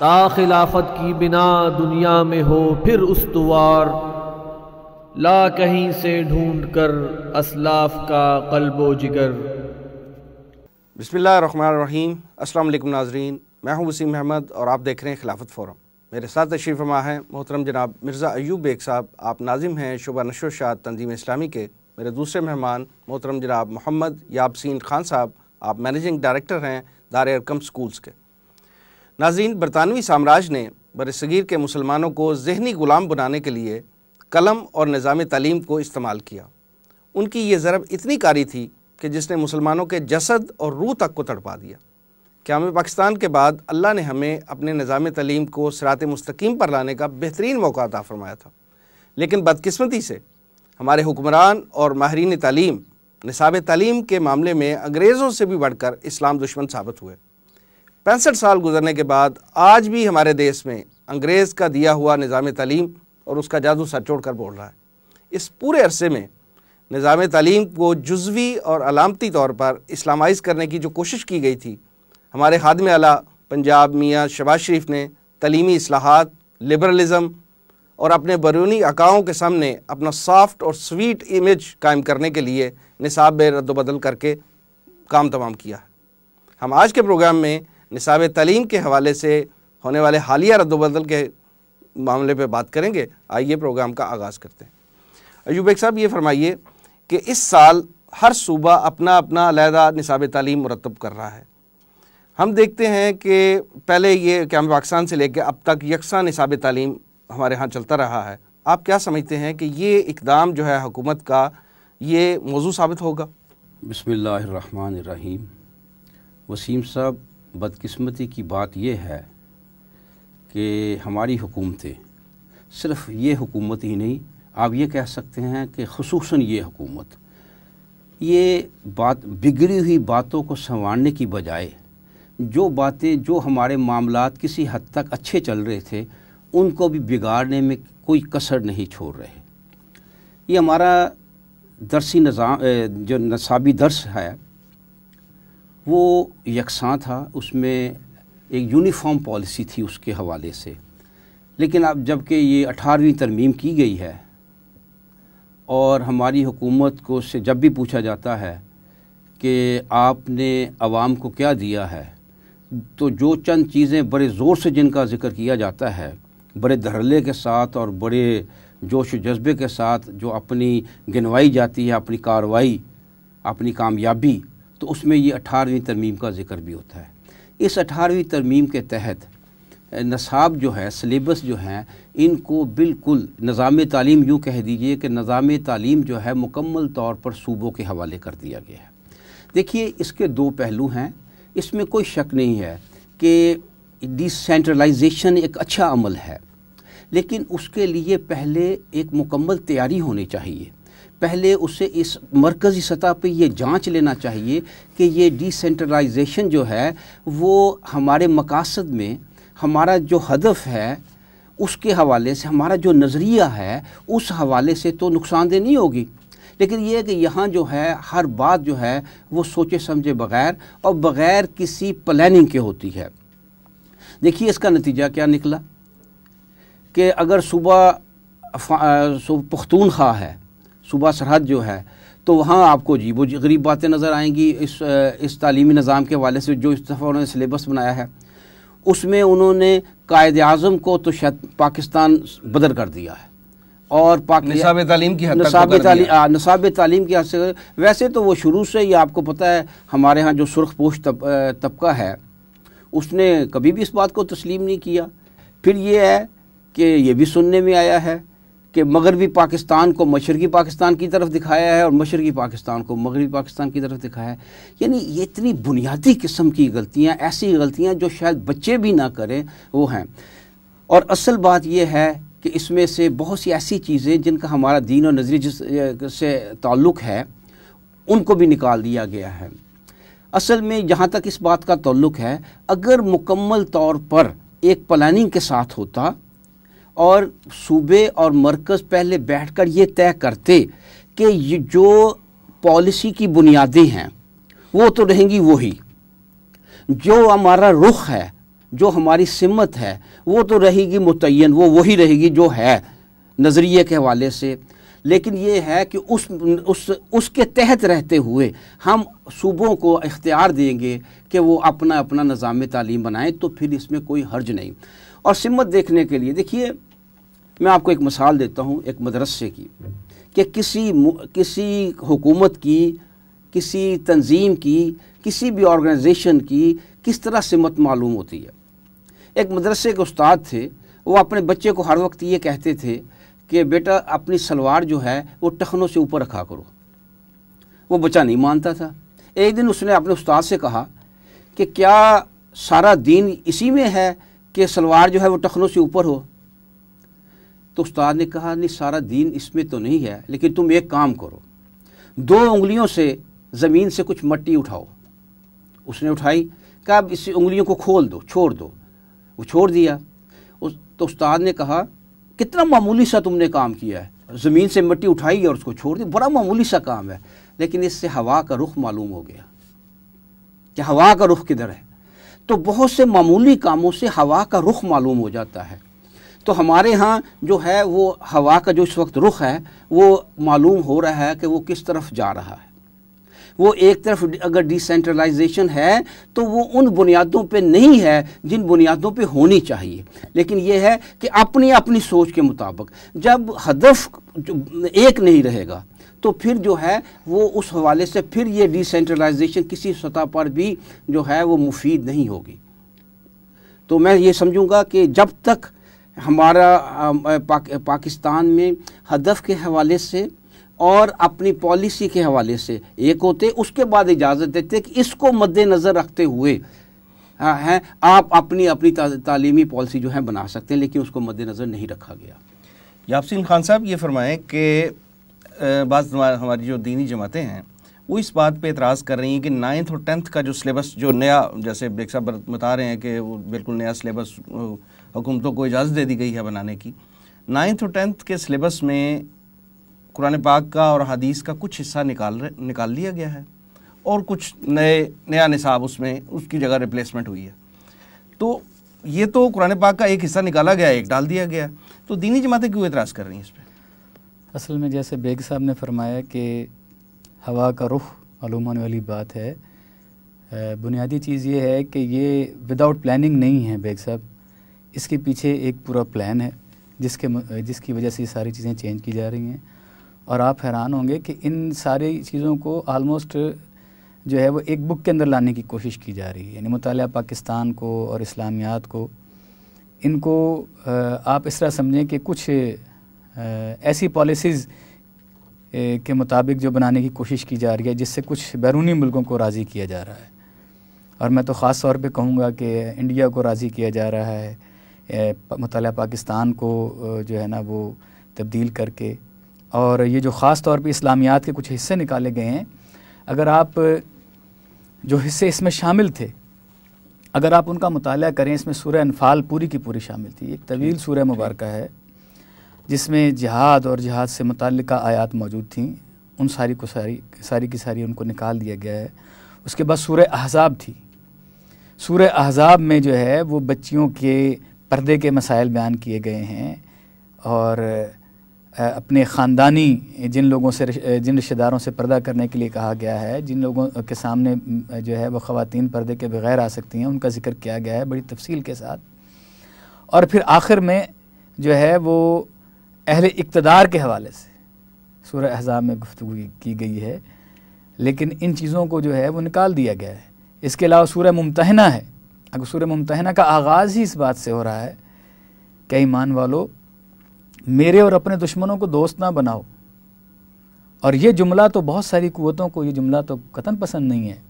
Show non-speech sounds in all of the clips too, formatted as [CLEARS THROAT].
ता खिलाफत की बिना दुनिया में हो फिर उसवार ला कहीं से ढूंढ कर असलाफ का कल्बो जिगर बसमीम अल्लाम नाजरीन मैं हूं वसीम अहमद और आप देख रहे हैं खिलाफत फोरम मेरे साथ तशरीफ़ हमा है मोहतरम जनाब मिर्ज़ा अयूब बेग साहब आप नाजिम हैं शुबा नशो तंजीम इस्लामी के मेरे दूसरे मेहमान मोहतरम जनाब मोहम्मद याबसिन खान साहब आप मैनेजिंग डायरेक्टर हैं दार अरकम स्कूल्स के नाजीन बरतानवी साम्राज्य ने बरसगीर के मुसलमानों को जहनी ग़ुलाम बनाने के लिए कलम और निज़ाम तलीम को इस्तेमाल किया उनकी ये ज़रब इतनी कारी थी कि जिसने मुसलमानों के जसद और रूह तक को तड़पा दिया क्या हमें पाकिस्तान के बाद अल्लाह ने हमें अपने निज़ाम तलीम को सरात मस्तकीम पर लाने का बेहतरीन मौका अदा फ़रमाया था लेकिन बदकस्मती से हमारे हुक्मरान और माहरीन तलीम निसाब तलीम के मामले में अंग्रेज़ों से भी बढ़कर इस्लाम दुश्मन साबित हुए पैंसठ साल गुजरने के बाद आज भी हमारे देश में अंग्रेज़ का दिया हुआ निज़ाम तलीम और उसका जादू सर छोड़ कर बोल रहा है इस पूरे अरसे में निज़ाम तलीम को जुजवी और अलामती तौर पर इस्लामाइज करने की जो कोशिश की गई थी हमारे खादम अला पंजाब मियाँ शबाज शरीफ ने तलीमी असलाहत लिबरलिज़म और अपने बरूनी अकाओं के सामने अपना सॉफ्ट और स्वीट इमेज कायम करने के लिए निसाब रद्दबदल करके काम तमाम किया है हम आज के प्रोग्राम में निसाब तलीम के हवाले से होने वाले हालिया रद्दबदल के मामले पर बात करेंगे आइए प्रोग्राम का आगाज़ करते हैं अयूब साहब ये फरमाइए कि इस साल हर सूबा अपना अपना अलहदा निसाब तलीम मरतब कर रहा है हम देखते हैं कि पहले ये क्या पाकिस्तान से लेकर अब तक यकसा निसाब तलीम हमारे यहाँ चलता रहा है आप क्या समझते हैं कि ये इकदाम जो है हुकूमत का ये मौजू साबित होगा बसमीम वसीम साहब बदकिस्मती की बात यह है कि हमारी हुकूमतें सिर्फ ये हुकूमत ही नहीं आप ये कह सकते हैं कि खसूस ये हुकूमत ये बात बिगड़ी हुई बातों को संवारने की बजाय जो बातें जो हमारे मामला किसी हद तक अच्छे चल रहे थे उनको भी बिगाड़ने में कोई कसर नहीं छोड़ रहे ये हमारा दरसी निज़ाम जो नसाबी दर्स है वो यकसां था उसमें एक यूनिफॉर्म पॉलिसी थी उसके हवाले से लेकिन अब जबकि ये अठारहवीं तरमीम की गई है और हमारी हुकूमत को से जब भी पूछा जाता है कि आपने आवाम को क्या दिया है तो जो चंद चीज़ें बड़े ज़ोर से जिनका ज़िक्र किया जाता है बड़े धरले के साथ और बड़े जोश जज्बे के साथ जो अपनी गिनवाई जाती है अपनी कार्रवाई अपनी कामयाबी तो उसमें ये अठारहवीं तरमीम का जिक्र भी होता है इस अठारहवीं तरमीम के तहत नसाब जो है सलेबस जो हैं इनको बिल्कुल निज़ाम तालीम यूँ कह दीजिए कि निज़ाम तालीम जो है मुकम्मल तौर पर सूबों के हवाले कर दिया गया है देखिए इसके दो पहलू हैं इसमें कोई शक नहीं है कि डिसेंट्रलाइजेशन एक अच्छा अमल है लेकिन उसके लिए पहले एक मुकम्मल तैयारी होनी चाहिए पहले उसे इस मरकज़ी सतह पे ये जांच लेना चाहिए कि ये डिसेंट्रलाइजेशन जो है वो हमारे मकासद में हमारा जो हदफ है उसके हवाले से हमारा जो नज़रिया है उस हवाले से तो नुकसानदेह नहीं होगी लेकिन ये कि यहाँ जो है हर बात जो है वो सोचे समझे बगैर और बग़ैर किसी प्लानिंग के होती है देखिए इसका नतीजा क्या निकला कि अगर सुबह पख्तूनख्वा है सूबा सरहद जो है तो वहाँ आपको अजीब गरीब बातें नज़र आएंगी इस इस तलीमी निज़ाम के हवाले से जो इस दफ़ा उन्होंने सिलेबस बनाया है उसमें उन्होंने कायद अजम को तो शायद पाकिस्तान बदर कर दिया है और नसाब तालीम के की हद से वैसे तो वो शुरू से ही आपको पता है हमारे यहाँ जो सुरख पोश तब, तबका है उसने कभी भी इस बात को तस्लीम नहीं किया फिर ये है कि ये भी सुनने में आया है कि मगरबी पाकिस्तान को मशरक़ी पाकिस्तान की तरफ दिखाया है और मशरक़ी पाकिस्तान को मगरबी पाकिस्तान की तरफ दिखाया है यानी ये इतनी बुनियादी किस्म की गलतियाँ ऐसी गलतियाँ जो शायद बच्चे भी ना करें वो हैं और असल बात यह है कि इसमें से बहुत सी ऐसी चीज़ें जिनका हमारा दीन और नजरिए से ताल्लुक़ है उनको भी निकाल दिया गया है असल में जहाँ तक इस बात का ताल्लुक़ है अगर मुकम्मल तौर पर एक प्लानिंग के साथ होता और सूबे और मरकज़ पहले बैठकर ये तय करते कि जो पॉलिसी की बुनियादें हैं वो तो रहेंगी वही जो हमारा रुख है जो हमारी सिमत है वो तो रहेगी मुतन वो वही रहेगी जो है नज़रिए के हवाले से लेकिन ये है कि उस उस उसके तहत रहते हुए हम सूबों को इख्तियार देंगे कि वो अपना अपना निज़ाम तालीम बनाएं तो फिर इसमें कोई हर्ज नहीं और सिमत देखने के लिए देखिए मैं आपको एक मिसाल देता हूँ एक मदरसे की कि किसी किसी हुकूमत की किसी तंजीम की किसी भी ऑर्गेनाइजेशन की किस तरह सिमत मालूम होती है एक मदरसे के उस्ताद थे वो अपने बच्चे को हर वक्त ये कहते थे कि बेटा अपनी सलवार जो है वो टखनों से ऊपर रखा करो वो बच्चा नहीं मानता था एक दिन उसने अपने उस्ताद से कहा कि क्या सारा दिन इसी में है कि सलवार जो है वो टखनों से ऊपर हो तो उस्ताद ने कहा नहीं सारा दीन इसमें तो नहीं है लेकिन तुम एक काम करो दो उंगलियों से ज़मीन से कुछ मट्टी उठाओ उसने उठाई कहा अब इस उंगलियों को खोल दो छोड़ दो वो छोड़ दिया उस तो उस्ताद ने कहा कितना मामूली सा तुमने काम किया है ज़मीन से मिट्टी उठाई और उसको छोड़ दी बड़ा मामूली सा काम है लेकिन इससे हवा का रुख मालूम हो गया कि हवा का रुख किधर है तो बहुत से मामूली कामों से हवा का रुख मालूम हो जाता है तो हमारे यहाँ जो है वो हवा का जो इस वक्त रुख है वो मालूम हो रहा है कि वो किस तरफ जा रहा है वो एक तरफ अगर डिसेंट्रलाइजेशन है तो वो उन बुनियादों पे नहीं है जिन बुनियादों पे होनी चाहिए लेकिन ये है कि अपनी अपनी सोच के मुताबिक जब हदफ एक नहीं रहेगा तो फिर जो है वो उस हवाले से फिर ये डिसेंट्रलाइजेशन किसी सतह पर भी जो है वो मुफीद नहीं होगी तो मैं ये समझूंगा कि जब तक हमारा पाकिस्तान में हदफ के हवाले से और अपनी पॉलिसी के हवाले से एक होते उसके बाद इजाज़त देते कि इसको मद्देनज़र रखते हुए हाँ, हैं आप अपनी अपनी तालीमी पॉलिसी जो है बना सकते हैं लेकिन उसको मद्देनज़र नहीं रखा गया याबसिन खान साहब ये फरमाएं कि बाज़ हमारी जो दीनी जमातें हैं वो इस बात पे एतराज़ कर रही हैं कि नाइन्थ और टेंथ का जो सिलेबस जो नया जैसे बेग साहब बता रहे हैं कि वो बिल्कुल नया सिलेबस हुकूमतों को इजाज़त दे दी गई है बनाने की नाइन्थ और टेंथ के सिलेबस में कुरान पाक का और हदीस का कुछ हिस्सा निकाल निकाल लिया गया है और कुछ नए नया निसाब उसमें उसकी जगह रिप्लेसमेंट हुई है तो ये तो कुरान पाक का एक हिस्सा निकाला गया एक डाल दिया गया तो दीनी जमातें क्यों इतराज़ कर रही हैं इस पर असल में जैसे बेग साहब ने फरमाया कि हवा का रुख होने वाली बात है बुनियादी चीज़ ये है कि ये विदाउट प्लानिंग नहीं है बेग साहब इसके पीछे एक पूरा प्लान है जिसके जिसकी वजह से ये सारी चीज़ें चेंज की जा रही हैं और आप हैरान होंगे कि इन सारी चीज़ों को आलमोस्ट जो है वो एक बुक के अंदर लाने की कोशिश की जा रही है यानी मुताल पाकिस्तान को और इस्लामियात को इनको आप इस तरह समझें कि कुछ ऐसी पॉलिसीज़ के मुताबिक जो बनाने की कोशिश की जा रही है जिससे कुछ बैरूनी मुल्कों को राज़ी किया जा रहा है और मैं तो ख़ास तौर पे कहूँगा कि इंडिया को राज़ी किया जा रहा है मताल पाकिस्तान को जो है ना वो तब्दील करके और ये जो ख़ास तौर पे इस्लामियात के कुछ हिस्से निकाले गए हैं अगर आप जो हिस्से इसमें शामिल थे अगर आप उनका मुताल करें इसमें सूर्य अनफाल पूरी की पूरी शामिल थी एक तवील सूर्य मुबारक है जिसमें जिहाद और जिहाद से मुतल आयात मौजूद थी उन सारी को सारी सारी की सारी उनको निकाल दिया गया है उसके बाद सूर अहजाब थी सूर अहजाब में जो है वो बच्चियों के पर्दे के मसाइल बयान किए गए हैं और अपने ख़ानदानी जिन लोगों से जिन रिश्तेदारों से पर्दा करने के लिए कहा गया है जिन लोगों के सामने जो है वो ख़वान पर्दे के बग़ैर आ सकती हैं उनका जिक्र किया गया है बड़ी तफसील के साथ और फिर आखिर में जो है वो अहल इकतदार के हवाले से सूर अहजाब में गुफ्तु की गई है लेकिन इन चीज़ों को जो है वो निकाल दिया गया है इसके अलावा सूर मुमतना है अगर सूर मुमतना का आगाज़ ही इस बात से हो रहा है कई ईमान वालों मेरे और अपने दुश्मनों को दोस्त ना बनाओ और ये जुमला तो बहुत सारी कुतों को ये जुमला तो कतन पसंद नहीं है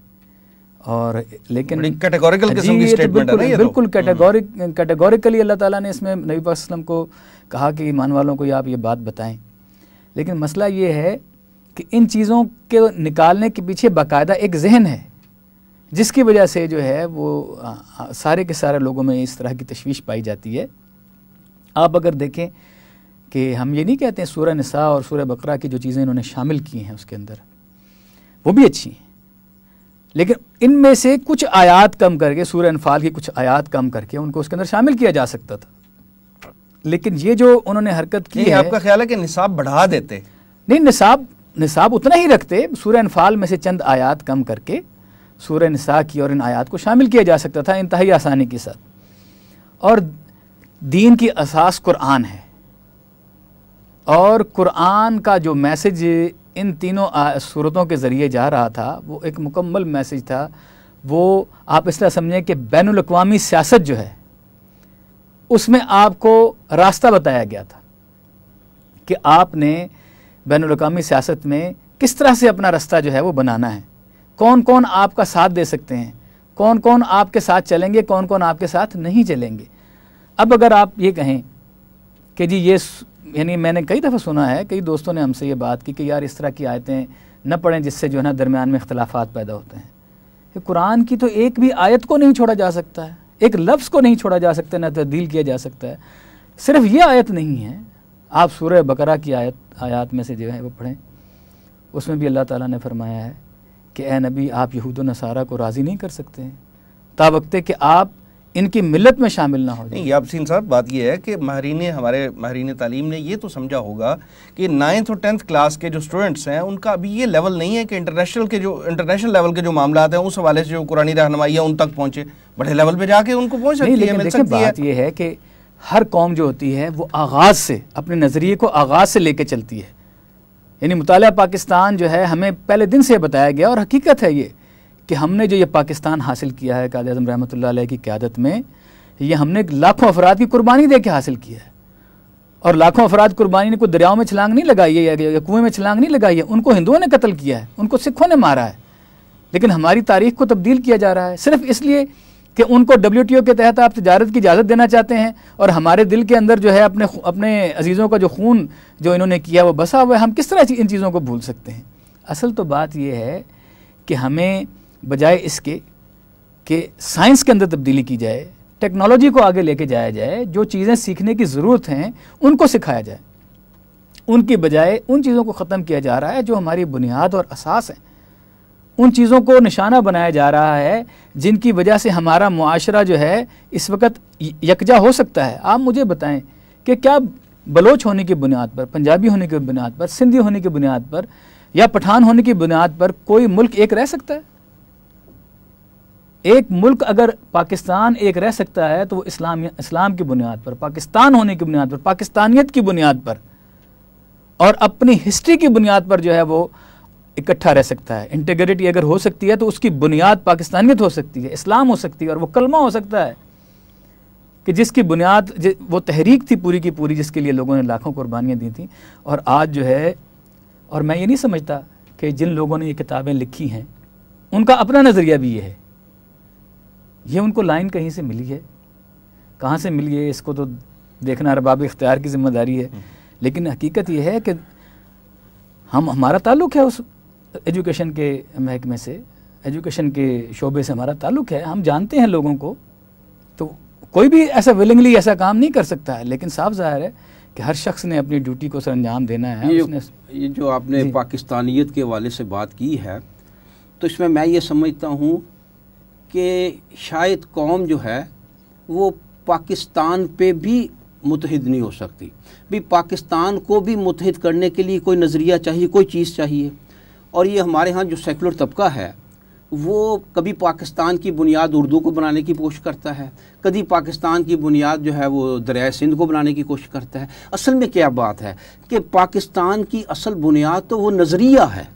और लेकिन कैटेगोरिकल तो बिल्कुल तो। कैटेगोरिक कैटेगोरिकली हम्म। अल्लाह ताला ने इसमें नबी को कहा कि ईमान वालों को आप ये बात बताएं लेकिन मसला ये है कि इन चीज़ों के निकालने के पीछे बाकायदा एक जहन है जिसकी वजह से जो है वो सारे के सारे लोगों में इस तरह की तशवीश पाई जाती है आप अगर देखें कि हम ये नहीं कहते सूर्य नसा और सूर्य बकरा की जो चीज़ें इन्होंने शामिल की हैं उसके अंदर वो भी अच्छी हैं लेकिन इनमें से कुछ आयात कम करके सूर्य अनफाल की कुछ आयात कम करके उनको उसके अंदर शामिल किया जा सकता था लेकिन ये जो उन्होंने हरकत की है आपका ख्याल है कि निसाब बढ़ा देते नहीं निसाब निसाब उतना ही रखते सूर्य अनफाल में से चंद आयात कम करके सूर्य नसा की और इन आयात को शामिल किया जा सकता था इंतहाई आसानी के साथ और दीन की असास कुरान है और कुरान का जो मैसेज इन तीनों सूरतों के ज़रिए जा रहा था वो एक मुकम्मल मैसेज था वो आप इस तरह समझें कि बैन अवी सियासत जो है उसमें आपको रास्ता बताया गया था कि आपने बैन अवी सियासत में किस तरह से अपना रास्ता जो है वो बनाना है कौन कौन आपका साथ दे सकते हैं कौन कौन आपके साथ चलेंगे कौन कौन आपके साथ नहीं चलेंगे अब अगर आप ये कहें कि जी ये यानी मैंने कई दफ़ा सुना है कई दोस्तों ने हमसे ये बात की कि यार इस तरह की आयतें न पढ़ें जिससे जो है ना दरमियान में इख्तलाफात पैदा होते हैं कुरान की तो एक भी आयत को नहीं छोड़ा जा सकता है एक लफ्ज़ को नहीं छोड़ा जा सकता ना तब्दील किया जा सकता है सिर्फ ये आयत नहीं है आप सूर्य बकरा की आयत आयात में से जो है वो पढ़ें उसमें भी अल्लाह ताला ने फरमाया है कि ए नबी आप यहूद नसारा को राज़ी नहीं कर सकते हैं ताबकते कि आप इनकी मिलत में शामिल ना हो जाए साहब बात यह है कि माहरीन हमारे माहरीन तालीम ने ये तो समझा होगा कि नाइन्थ और टेंथ क्लास के जो स्टूडेंट्स हैं उनका अभी ये लेवल नहीं है कि इंटरनेशनल के जो इंटरनेशनल लेवल के जो मामला हैं उस हवाले से जो कुरानी रहनमाई है उन तक पहुँचे बड़े लेवल पर जाके उनको पहुँच सकती है है ये है कि हर कौम जो होती है वो आगाज़ से अपने नज़रिए को आगाज़ से लेके चलती है यानी मुताल पाकिस्तान जो है हमें पहले दिन से बताया गया और हकीकत है ये कि हमने जो ये पाकिस्तान हासिल किया है कायद अजम रहमत की क्यादत में ये हमने लाखों अफराद की कुर्बानी दे के हासिल किया है और लाखों अफराद कुर्बानी ने कोई दरियाओं में छलांग नहीं लगाई है या कुएं में छलांग नहीं लगाई है उनको हिंदुओं ने कत्ल किया है उनको सिखों ने मारा है लेकिन हमारी तारीख को तब्दील किया जा रहा है सिर्फ इसलिए कि उनको डब्ल्यू के तहत आप तजारत की इजाज़त देना चाहते हैं और हमारे दिल के अंदर जो है अपने अपने अजीज़ों का जो खून जो इन्होंने किया वो बसा हुआ है हम किस तरह इन चीज़ों को भूल सकते हैं असल तो बात यह है कि हमें बजाय इसके कि साइंस के अंदर तब्दीली की जाए टेक्नोलॉजी को आगे लेके जाया जाए जो चीज़ें सीखने की ज़रूरत हैं उनको सिखाया जाए उनकी बजाय उन चीज़ों को ख़त्म किया जा रहा है जो हमारी बुनियाद और असास हैं उन चीज़ों को निशाना बनाया जा रहा है जिनकी वजह से हमारा मुआशरा जो है इस वक्त यकजा हो सकता है आप मुझे बताएं कि क्या बलोच होने की बुनियाद पर पंजाबी होने की बुनियाद पर सिंधी होने की बुनियाद पर या पठान होने की बुनियाद पर कोई मुल्क एक रह सकता है एक मुल्क अगर पाकिस्तान एक रह सकता है तो वो इस्लाम इस्लाम की बुनियाद पर पाकिस्तान होने की बुनियाद पर पाकिस्तानियत की बुनियाद पर और अपनी हिस्ट्री की बुनियाद पर जो है वो इकट्ठा रह सकता है इंटेग्रिटी अगर हो सकती है तो उसकी बुनियाद पाकिस्तानियत हो सकती है इस्लाम हो सकती है और वो कलमा हो सकता है कि जिसकी बुनियाद जि, वो तहरीक थी पूरी की पूरी जिसके लिए लोगों ने लाखों कुर्बानियाँ दी थी और आज जो है और मैं ये नहीं समझता कि जिन लोगों ने ये किताबें लिखी हैं उनका अपना नज़रिया भी ये है ये उनको लाइन कहीं से मिली है कहाँ से मिली है इसको तो देखना अरबाब इख्तियार की जिम्मेदारी है हम्म। लेकिन हकीकत यह है कि हम हमारा ताल्लुक है उस एजुकेशन के महकमे से एजुकेशन के शोबे से हमारा ताल्लुक है हम जानते हैं लोगों को तो कोई भी ऐसा विलिंगली ऐसा काम नहीं कर सकता है लेकिन साफ जाहिर है कि हर शख्स ने अपनी ड्यूटी को सर अंजाम देना है ये, उसने ये जो आपने पाकिस्तानियत के वाले से बात की है तो इसमें मैं ये समझता हूँ कि शायद कौम जो है वो पाकिस्तान पे भी मुतहद नहीं हो सकती भी पाकिस्तान को भी मुतहद करने के लिए कोई नज़रिया चाहिए कोई चीज़ चाहिए और ये हमारे यहाँ जो सेकुलर तबका है वो कभी पाकिस्तान की बुनियाद उर्दू को बनाने की कोशिश करता है कभी पाकिस्तान की बुनियाद जो है वो दरिया सिंध को बनाने की कोशिश करता है असल में क्या बात है कि पाकिस्तान की असल बुनियाद तो वो नज़रिया है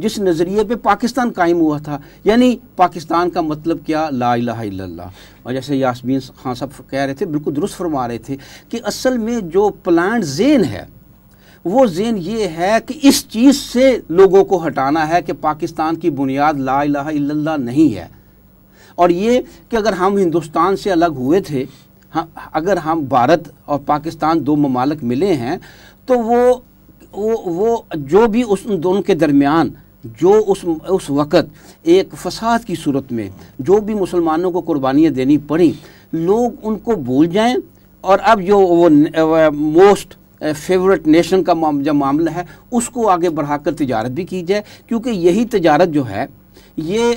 जिस नज़रिए पे पाकिस्तान कायम हुआ था यानी पाकिस्तान का मतलब क्या ला इला और जैसे यासमीन खान साहब कह रहे थे बिल्कुल दुरुस्त फरमा रहे थे कि असल में जो प्लान जेन है वो जेन ये है कि इस चीज़ से लोगों को हटाना है कि पाकिस्तान की बुनियाद ला इला नहीं है और ये कि अगर हम हिंदुस्तान से अलग हुए थे हाँ, अगर हम भारत और पाकिस्तान दो ममालक मिले हैं तो वो वो वो जो भी उस उन दोनों के दरमियान जो उस उस वक़्त एक फसाद की सूरत में जो भी मुसलमानों को कुर्बानियाँ देनी पड़ी लोग उनको भूल जाएँ और अब जो वो मोस्ट फेवरेट नेशन का जब मामला है उसको आगे बढ़ाकर तजारत भी की जाए क्योंकि यही तजारत जो है ये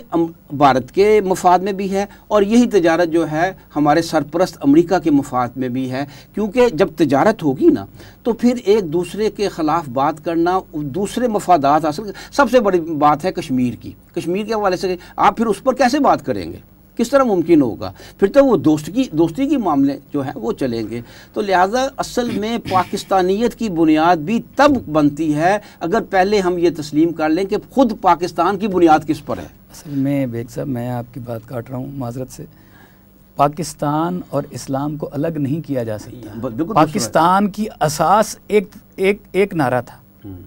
भारत के मफाद में भी है और यही तजारत जो है हमारे सरपरस्त अमेरिका के मफाद में भी है क्योंकि जब तजारत होगी ना तो फिर एक दूसरे के ख़िलाफ़ बात करना दूसरे मफादात हासिल सबसे बड़ी बात है कश्मीर की कश्मीर के हवाले से आप फिर उस पर कैसे बात करेंगे किस तरह मुमकिन होगा फिर तो वो दोस्त की दोस्ती के मामले जो हैं वो चलेंगे तो लिहाजा असल में पाकिस्तानियत की बुनियाद भी तब बनती है अगर पहले हम ये तस्लीम कर लें कि ख़ुद पाकिस्तान की बुनियाद किस पर है असल में बेग साहब मैं आपकी बात काट रहा हूँ माजरत से पाकिस्तान और इस्लाम को अलग नहीं किया जा सकता पाकिस्तान की असास एक एक एक नारा था हम्म।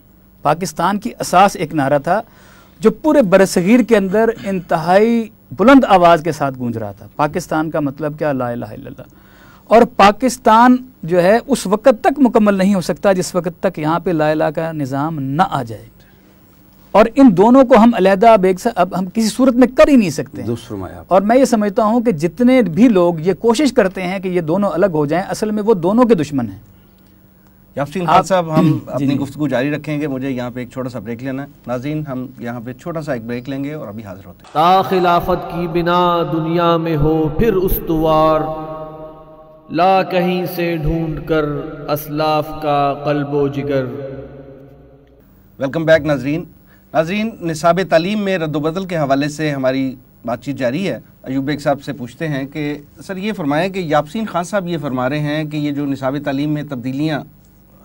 पाकिस्तान की असास एक नारा था जो पूरे बरसगीर के अंदर इंतहाई बुलंद आवाज़ के साथ गूंज रहा था पाकिस्तान का मतलब क्या ला इला और पाकिस्तान जो है उस वक़्त तक मुकम्मल नहीं हो सकता जिस वक़्त तक यहाँ पे लाला का निज़ाम ना आ जाए और इन दोनों को हम अलहदा अब एक अब हम किसी सूरत में कर ही नहीं सकते और मैं ये समझता हूँ कि जितने भी लोग ये कोशिश करते हैं कि ये दोनों अलग हो जाएं असल में वो दोनों के दुश्मन हैं यामसीन खान साहब हम [CLEARS THROAT] अपनी गुफ्तु जारी रखेंगे मुझे यहाँ पे एक छोटा सा ब्रेक लेना है नाजीन हम यहाँ पे छोटा सा एक ब्रेक लेंगे और अभी हाजिर होते हैं खिलाफत की बिना दुनिया में हो फिर उस ला कहीं से ढूंढ कर असलाफ का कल्बो जिगर वेलकम बैक नाजरीन नाजरीन निसाब तलीम में रद्दबदल के हवाले से हमारी बातचीत जारी है अयूब बेग साहब से पूछते हैं कि सर ये फरमाएं कि यापसिन खान साहब ये फरमा रहे हैं कि ये जो निसाब तलीम में तब्दीलियाँ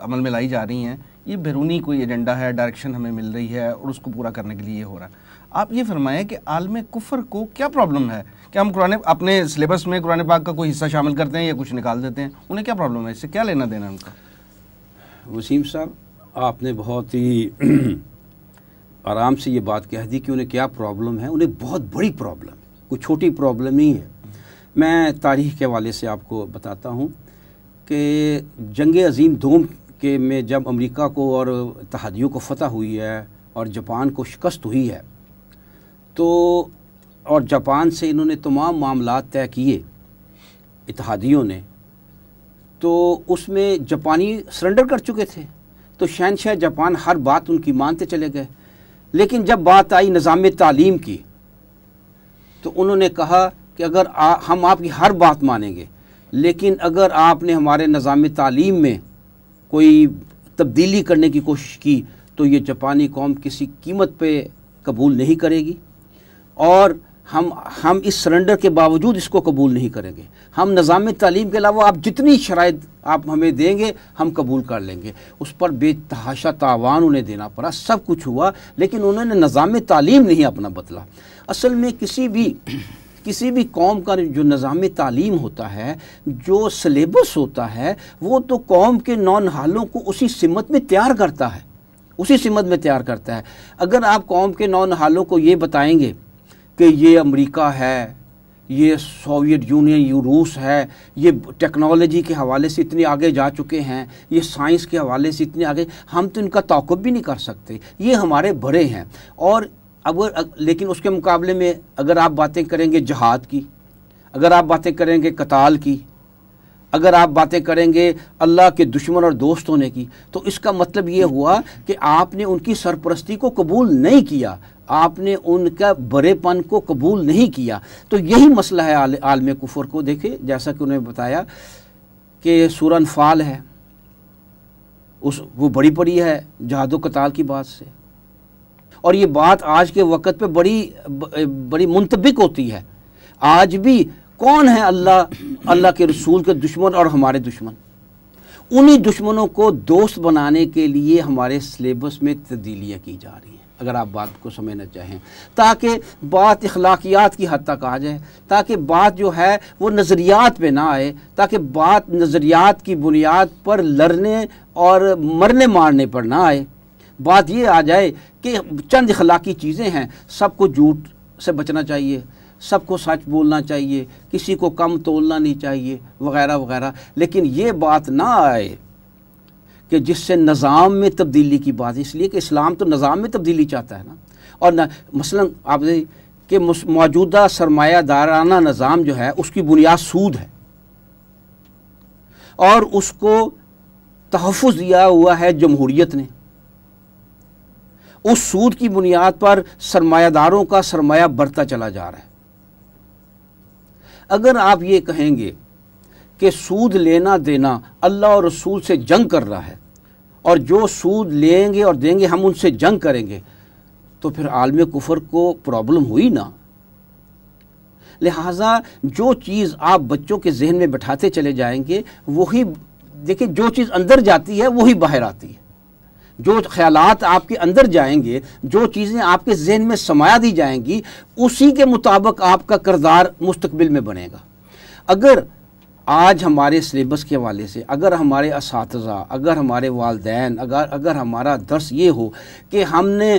અમલ મે લાઈ જા રહી હૈ યે બરુની કોઈ એજेंडा હે ડાયરેક્શન હમે મિલ રહી હૈ ઓર ઉસકો પૂરા કરને કે લિયે યે હો રહા આપ યે ફરમાએ કે આલમે કુફર કો ક્યા પ્રોબ્લેમ હે કે હમ કુરાને અપને સિલેબસ મે કુરાને پاک કા કોઈ હિસ્સા શામિલ કરતે હે કે કુછ નિકાલ દેતે હે ઉને ક્યા પ્રોબ્લેમ હે ઇસે ક્યા લેના દેના હમકો વસીમ સાબ આપને બહોત હી આરામ સે યે બાત કહ દી કે ઉને ક્યા પ્રોબ્લેમ હે ઉને બહોત બડી પ્રોબ્લેમ હૈ કોઈ છોટી પ્રોબ્લેમ નહીં મે તારીખ કે વાલે સે આપકો બતાતા હું કે જંગે अजीम 200 कि में जब अमेरिका को और तहदियों को फतह हुई है और जापान को शिकस्त हुई है तो और जापान से इन्होंने तमाम मामला तय किए इतिहादियों ने तो उसमें जापानी सरेंडर कर चुके थे तो शहनशाह जापान हर बात उनकी मानते चले गए लेकिन जब बात आई निज़ाम तालीम की तो उन्होंने कहा कि अगर आ, हम आपकी हर बात मानेंगे लेकिन अगर आपने हमारे निज़ाम तालीम में कोई तब्दीली करने की कोशिश की तो ये जापानी कौम किसी कीमत पे कबूल नहीं करेगी और हम हम इस सरेंडर के बावजूद इसको कबूल नहीं करेंगे हम निज़ाम तालीम के अलावा आप जितनी शराइ आप हमें देंगे हम कबूल कर लेंगे उस पर बेतहाशा तावान उन्हें देना पड़ा सब कुछ हुआ लेकिन उन्होंने निज़ाम तालीम नहीं अपना बदला असल में किसी भी किसी भी कौम का जो निज़ाम तालीम होता है जो सलेबस होता है वो तो कौम के नौन हालों को उसी सिमत में तैयार करता है उसी सिमत में तैयार करता है अगर आप कौम के नौ हालों को ये बताएंगे कि ये अमरीका है ये सोवियत यूनियन यू रूस है ये टेक्नोलॉजी के हवाले से इतने आगे जा चुके हैं ये साइंस के हवाले से इतने आगे हम तो इनका तोकब भी नहीं कर सकते ये हमारे बड़े हैं और अब वो लेकिन उसके मुकाबले में अगर आप बातें करेंगे जहाद की अगर आप बातें करेंगे कताल की अगर आप बातें करेंगे अल्लाह के दुश्मन और दोस्त होने की तो इसका मतलब ये हुआ कि आपने उनकी सरपरस्ती को कबूल नहीं किया आपने उनका बड़ेपन को कबूल नहीं किया तो यही मसला है आल, आलम कुफर को देखे जैसा कि उन्होंने बताया कि सूरन फाल है उस वो बड़ी पड़ी है जहादो कताल की बात से और ये बात आज के वक्त पे बड़ी बड़ी मुंतबिक होती है आज भी कौन है अल्लाह अल्लाह के रसूल के दुश्मन और हमारे दुश्मन उन्हीं दुश्मनों को दोस्त बनाने के लिए हमारे सिलेबस में तब्दीलियाँ की जा रही हैं अगर आप बात को समझना चाहें ताकि बात अखलाकियात की हद तक आ जाए ताकि बात जो है वो नज़रियात पे ना आए ताकि बात नज़रियात की बुनियाद पर लड़ने और मरने मारने पर ना आए बात ये आ जाए कि चंद अखलाकी चीज़ें हैं सबको झूठ से बचना चाहिए सबको सच बोलना चाहिए किसी को कम तोलना नहीं चाहिए वगैरह वगैरह लेकिन ये बात ना आए कि जिससे निज़ाम में तब्दीली की बात इसलिए कि इस्लाम तो निज़ाम में तब्दीली चाहता है ना और न मसला आप कि मौजूदा सरमायादाराना निज़ाम जो है उसकी बुनियाद सूद है और उसको तहफ़ दिया हुआ है जमहूरीत ने उस सूद की बुनियाद पर सरमायादारों का सरमाया बढ़ता चला जा रहा है अगर आप ये कहेंगे कि सूद लेना देना अल्लाह और रसूल से जंग कर रहा है और जो सूद लेंगे और देंगे हम उनसे जंग करेंगे तो फिर आलम कुफर को प्रॉब्लम हुई ना लिहाजा जो चीज़ आप बच्चों के जहन में बैठाते चले जाएंगे वही देखिए जो चीज़ अंदर जाती है वही बाहर आती है जो ख्याल आपके अंदर जाएंगे जो चीज़ें आपके जहन में समाया दी जाएंगी उसी के मुताबिक आपका करदार मुस्तबिल में बनेगा अगर आज हमारे सिलेबस के हवाले से अगर हमारे इस अगर हमारे वालदेन अगर अगर हमारा दर्स ये हो कि हमने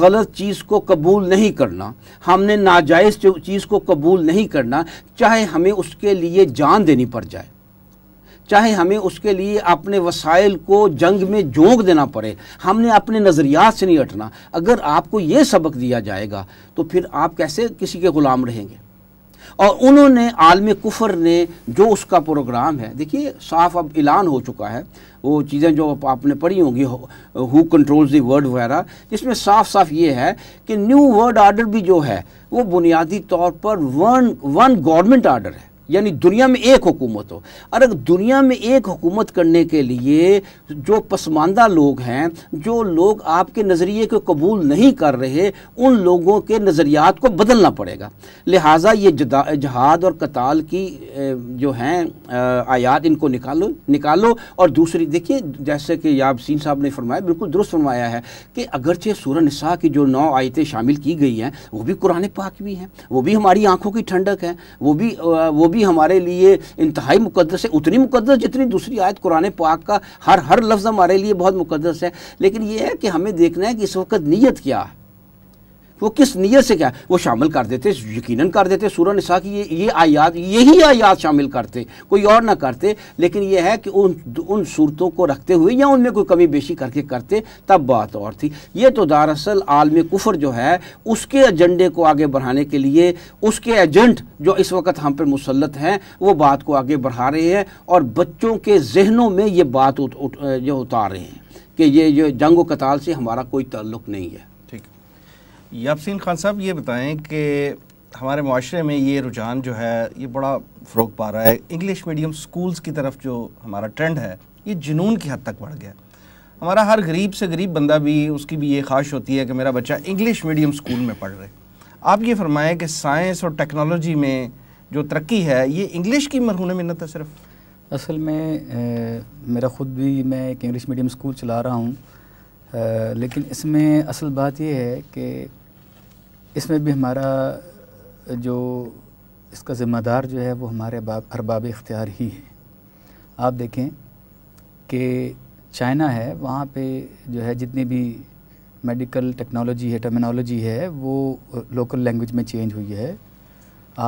गलत चीज़ को कबूल नहीं करना हमने नाजायज़ चीज़ को कबूल नहीं करना चाहे हमें उसके लिए जान देनी पड़ जाए चाहे हमें उसके लिए अपने वसाइल को जंग में जोंक देना पड़े हमने अपने नज़रियात से नहीं हटना अगर आपको ये सबक दिया जाएगा तो फिर आप कैसे किसी के ग़ुलाम रहेंगे और उन्होंने आलम कुफर ने जो उसका प्रोग्राम है देखिए साफ अब ऐलान हो चुका है वो चीज़ें जो आपने पढ़ी होंगी हु कंट्रोल्स दी वर्ल्ड वगैरह जिसमें साफ साफ ये है कि न्यू वर्ल्ड आर्डर भी जो है वो बुनियादी तौर पर वन वन गवर्नमेंट आर्डर है यानी दुनिया में एक हुकूमत हो अरे दुनिया में एक हुकूमत करने के लिए जो पसमानदा लोग हैं जो लोग आपके नज़रिए को कबूल नहीं कर रहे उन लोगों के नज़रियात को बदलना पड़ेगा लिहाजा ये जहाद और कताल की जो हैं आयात इनको निकालो निकालो और दूसरी देखिए जैसे कि याबसिन साहब ने फरमाया बिल्कुल दुरुस्त फरमाया है कि अगरचे सूरन नसा की जो नौ आयतें शामिल की गई हैं वो भी कुरान पाक भी हैं वो भी हमारी आँखों की ठंडक है वो भी वो भी भी हमारे लिए इंतहाई मुकदस है उतनी मुकदस जितनी दूसरी आयत कुरान पाक का हर हर लफ्ज़ हमारे लिए बहुत मुकदस है लेकिन यह है कि हमें देखना है कि इस वक्त नीयत क्या है वो किस नीयत से क्या वो शामिल कर देते यकीन कर देते सूरह निसा की ये ये आयात यही आयात शामिल करते कोई और ना करते लेकिन ये है कि उन उन सूरतों को रखते हुए या उनमें कोई कमी बेशी करके करते तब बात और थी ये तो दरअसल आलम कुफर जो है उसके एजेंडे को आगे बढ़ाने के लिए उसके एजेंट जो इस वक्त हम पर मुसलत हैं वो बात को आगे बढ़ा रहे हैं और बच्चों के जहनों में ये बात उत, उत, जो उतार रहे हैं कि ये जो जंग व कताल से हमारा कोई ताल्लुक नहीं है यासिन खान साहब ये बताएं कि हमारे माशरे में ये रुझान जो है ये बड़ा फ़रोग पा रहा है इंग्लिश मीडियम स्कूल्स की तरफ जो हमारा ट्रेंड है ये जुनून की हद तक बढ़ गया हमारा हर गरीब से गरीब बंदा भी उसकी भी ये ख्वाहिश होती है कि मेरा बच्चा इंग्लिश मीडियम स्कूल में पढ़ रहे आप ये फरमाएं कि साइंस और टेक्नोलॉजी में जो तरक्की है ये इंग्लिश की मरहून मिन्नत है सिर्फ असल में ए, मेरा ख़ुद भी मैं एक इंग्लिश मीडियम स्कूल चला रहा हूँ लेकिन इसमें असल बात यह है कि इसमें भी हमारा जो इसका ज़िम्मेदार जो है वो हमारे बाप अरबाब इख्तियार ही हैं आप देखें कि चाइना है वहाँ पे जो है जितनी भी मेडिकल टेक्नोलॉजी है टर्मिनोलॉजी है वो लोकल लैंग्वेज में चेंज हुई है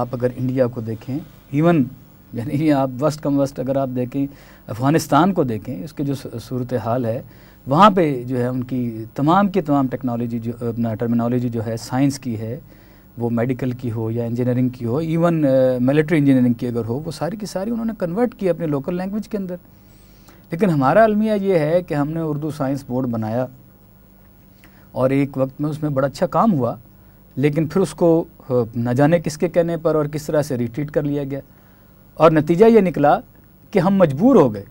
आप अगर इंडिया को देखें इवन यानी आप वस्ट कम वस्ट अगर आप देखें अफ़गानिस्तान को देखें उसके जो सूरत हाल है वहाँ पे जो है उनकी तमाम की तमाम टेक्नोलॉजी जो अपना टर्मिनोलॉजी जो है साइंस की है वो मेडिकल की हो या इंजीनियरिंग की हो इवन मिलिट्री इंजीनियरिंग की अगर हो वो सारी की सारी उन्होंने कन्वर्ट की अपने लोकल लैंग्वेज के अंदर लेकिन हमारा अलमिया ये है कि हमने उर्दू साइंस बोर्ड बनाया और एक वक्त में उसमें बड़ा अच्छा काम हुआ लेकिन फिर उसको न जाने किसके कहने पर और किस तरह से रिट्रीट कर लिया गया और नतीजा ये निकला कि हम मजबूर हो गए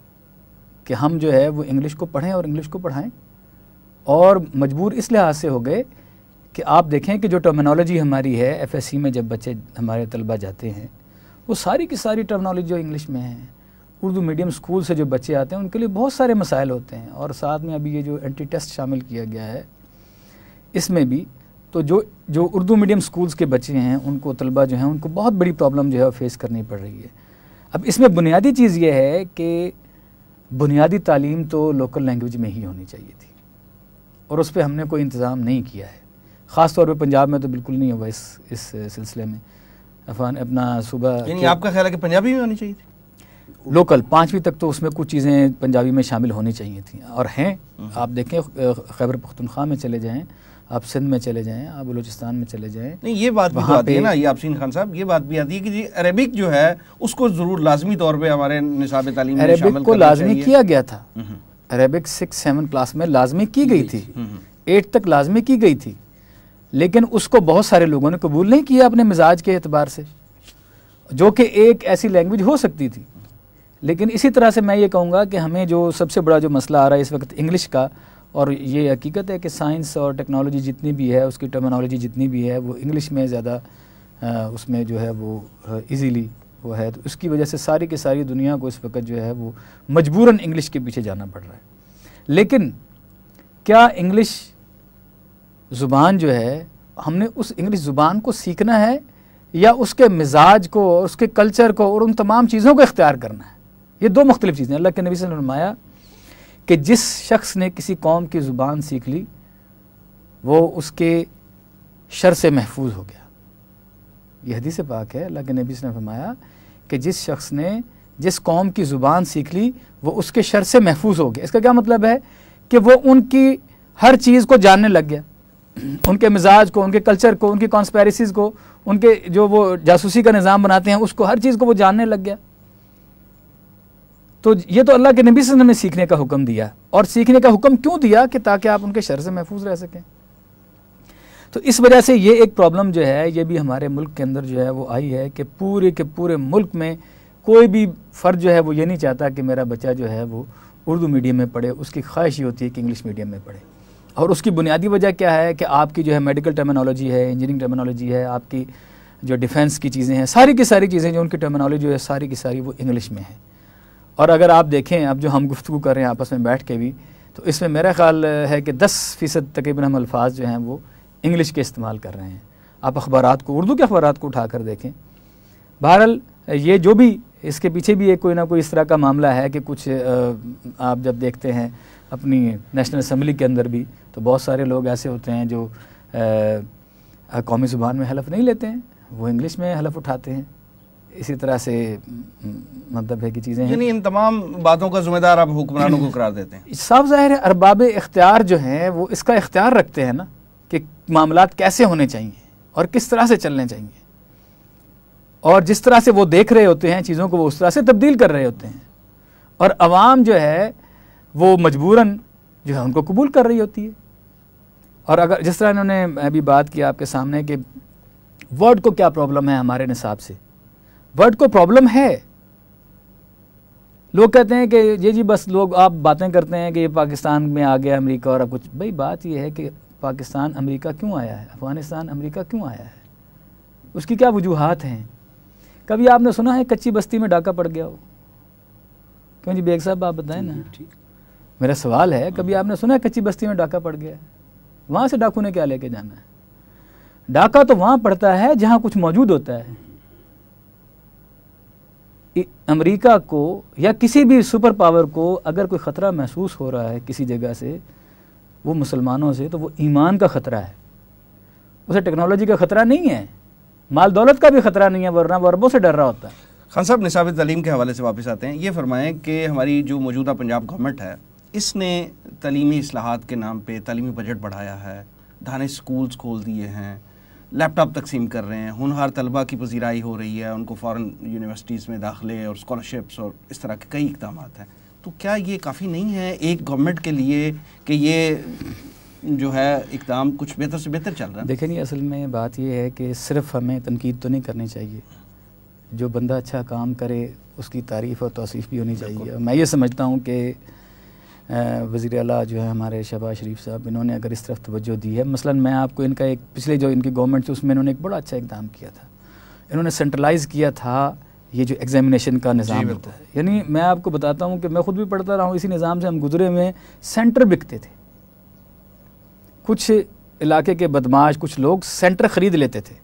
कि हम जो है वो इंग्लिश को पढ़ें और इंग्लिश को पढ़ाएं और मजबूर इस लिहाज से हो गए कि आप देखें कि जो टर्मिनोलॉजी हमारी है एफएससी में जब बच्चे हमारे तलबा जाते हैं वो सारी की सारी टर्मिनोलॉजी जो इंग्लिश में है उर्दू मीडियम स्कूल से जो बच्चे आते हैं उनके लिए बहुत सारे मसाइल होते हैं और साथ में अभी ये जो एंटी टेस्ट शामिल किया गया है इसमें भी तो जो जो उर्दू मीडियम स्कूल्स के बच्चे हैं उनको तलबा जो हैं उनको बहुत बड़ी प्रॉब्लम जो है फेस करनी पड़ रही है अब इसमें बुनियादी चीज़ ये है कि बुनियादी तालीम तो लोकल लैंग्वेज में ही होनी चाहिए थी और उस पर हमने कोई इंतज़ाम नहीं किया है ख़ास तौर पर पंजाब में तो बिल्कुल नहीं हुआ इस इस सिलसिले में अफान अपना सुबह आपका ख्याल है कि पंजाबी में होनी चाहिए थी लोकल पाँचवीं तक तो उसमें कुछ चीज़ें पंजाबी में शामिल होनी चाहिए थी और हैं हम्म। आप देखें खैबर पख्तनख्वा में चले जाएँ आप सिंध में चले जाएं आप बलूचिस्तान में चले जाएं नहीं ये बात भी तो आती है ना ये आपसीन खान साहब ये बात भी आती है कि जी अरेबिक जो है उसको ज़रूर लाजमी तौर पर हमारे निसाब तालीम अरेबिक को लाजमी किया गया था हम्म, हम्म। अरेबिक सिक्स सेवन क्लास में लाजमी की गई थी हम्म, एट तक लाजमी की गई थी लेकिन उसको बहुत सारे लोगों ने कबूल नहीं किया अपने मिजाज के अतबार से जो कि एक ऐसी लैंग्वेज हो सकती थी लेकिन इसी तरह से मैं ये कहूँगा कि हमें जो सबसे बड़ा जो मसला आ रहा है इस वक्त इंग्लिश का और ये हकीकत है कि साइंस और टेक्नोलॉजी जितनी भी है उसकी टर्मिनोलॉजी जितनी भी है वो इंग्लिश में ज़्यादा उसमें जो है वो इजीली वो है तो उसकी वजह से सारी की सारी दुनिया को इस वक्त जो है वो मजबूरन इंग्लिश के पीछे जाना पड़ रहा है लेकिन क्या इंग्लिश ज़ुबान जो है हमने उस इंग्लिश ज़ुबान को सीखना है या उसके मिजाज को उसके कल्चर को और उन तमाम चीज़ों को इख्तियार करना है ये दो मुख्तलिफ चीज़ें अल्लाह के नबी से फरमाया कि जिस शख्स ने किसी कौम की ज़ुबान सीख ली वो उसके शर से महफूज हो गया यह हदीस पाक है अल्लाह के नबी ने फरमाया कि जिस शख्स ने जिस कौम की ज़ुबान सीख ली वो उसके शर से महफूज हो गया इसका क्या मतलब है कि वो उनकी हर चीज़ को जानने लग गया उनके मिजाज को उनके कल्चर को उनकी कॉन्स्पेरिसीज़ को उनके जो वो जासूसी का निज़ाम बनाते हैं उसको हर चीज़ को वो जानने लग गया तो ये तो अल्लाह के नबी से हमें सीखने का हुक्म दिया और सीखने का हुक्म क्यों दिया कि ताकि आप उनके शर से महफूज रह सकें तो इस वजह से ये एक प्रॉब्लम जो है ये भी हमारे मुल्क के अंदर जो है वो आई है कि पूरे के पूरे मुल्क में कोई भी फ़र्द जो है वो ये नहीं चाहता कि मेरा बच्चा जो है वो उर्दू मीडियम में पढ़े उसकी ख्वाहिश ये होती है कि इंग्लिश मीडियम में पढ़े और उसकी बुनियादी वजह क्या है कि आपकी जो है मेडिकल टर्मिनोलॉजी है इंजीनियरिंग टर्मिनोलॉजी है आपकी जो डिफेंस की चीज़ें हैं सारी की सारी चीज़ें जो उनकी टर्मिनोलॉजी है सारी की सारी वो इंग्लिश में है और अगर आप देखें अब जो हम गुफ्तु कर रहे हैं आपस में बैठ के भी तो इसमें मेरा ख्याल है कि दस फ़ीसद तकरीबन हम अल्फाज जो हैं वो इंग्लिश के इस्तेमाल कर रहे हैं आप अखबार को उर्दू के अखबार को उठा कर देखें बहरहाल ये जो भी इसके पीछे भी एक कोई ना कोई इस तरह का मामला है कि कुछ आप जब देखते हैं अपनी नेशनल असम्बली के अंदर भी तो बहुत सारे लोग ऐसे होते हैं जो कौमी ज़ुबान में हलफ नहीं लेते हैं वो इंग्लिश में हलफ उठाते हैं इसी तरह से हम्म, मतलब है कि चीज़ें यानी इन तमाम बातों का जिम्मेदार आप हुक्मरानों को करार देते हैं [CLEARS THROAT] साफ जाहिर है अरबाब इख्तियार जो हैं वो इसका इख्तियार रखते हैं ना कि मामला कैसे होने चाहिए और किस तरह से चलने चाहिए और जिस तरह से वो देख रहे होते हैं चीज़ों को वो उस तरह से तब्दील कर रहे होते हैं और आवाम जो है वो मजबूरन जो है उनको कबूल कर रही होती है और अगर जिस तरह इन्होंने अभी बात की आपके सामने कि वर्ड को क्या प्रॉब्लम है हमारे निसाब से वर्ड को प्रॉब्लम है लोग कहते हैं कि ये जी बस लोग आप बातें करते हैं कि ये पाकिस्तान में आ गया अमेरिका और अब कुछ भाई बात ये है कि पाकिस्तान अमेरिका क्यों आया है अफ़गानिस्तान अमेरिका क्यों आया है उसकी क्या वजूहत हैं कभी आपने सुना है कच्ची बस्ती में डाका पड़ गया हो क्यों जी बेग साहब आप बताएं ना मेरा सवाल है हाँ। कभी आपने सुना है कच्ची बस्ती में डाका पड़ गया है वहाँ से डाकू ने क्या लेके जाना है डाका तो वहाँ पड़ता है जहाँ कुछ मौजूद होता है अमेरिका को या किसी भी सुपर पावर को अगर कोई ख़तरा महसूस हो रहा है किसी जगह से वो मुसलमानों से तो वो ईमान का ख़तरा है उसे टेक्नोलॉजी का ख़तरा नहीं है माल दौलत का भी ख़तरा नहीं है वरना वो अरबों से डर रहा होता है खान साहब निसाब तलीम के हवाले से वापस आते हैं ये फरमाएँ कि हमारी जो मौजूदा पंजाब गवर्नमेंट है इसने तलीमी असलाहत के नाम पर तलीमी बजट बढ़ाया है धाने स्कूल्स खोल दिए हैं लैपटॉप तकसीम कर रहे हैं हनहार तलबा की पजीराई हो रही है उनको फ़ॉरन यूनिवर्सिटीज़ में दाखिले और स्कॉलरशिप्स और इस तरह के कई इकदाम हैं तो क्या ये काफ़ी नहीं है एक गवर्नमेंट के लिए कि ये जो है इकदाम कुछ बेहतर से बेहतर चल रहा है देखें असल में बात यह है कि सिर्फ हमें तनकीद तो नहीं करनी चाहिए जो बंदा अच्छा काम करे उसकी तारीफ़ और तोसीफ़ भी होनी चाहिए मैं ये समझता हूँ कि वज़ी अल जो है हमारे शहबाज शरीफ साहब इन्होंने अगर इस तरफ तोज्जो दी है मसलन मैं आपको इनका एक पिछले जो इनकी गवर्नमेंट थी उसमें इन्होंने एक बड़ा अच्छा इकदाम किया था इन्होंने सेंट्रलाइज़ किया था ये जो एग्जामिनेशन का निज़ाम होता है यानी मैं आपको बताता हूँ कि मैं ख़ुद भी पढ़ता रहा हूँ इसी निज़ाम से हम गुजरे में सेंटर बिकते थे कुछ इलाके के बदमाश कुछ लोग सेंटर ख़रीद लेते थे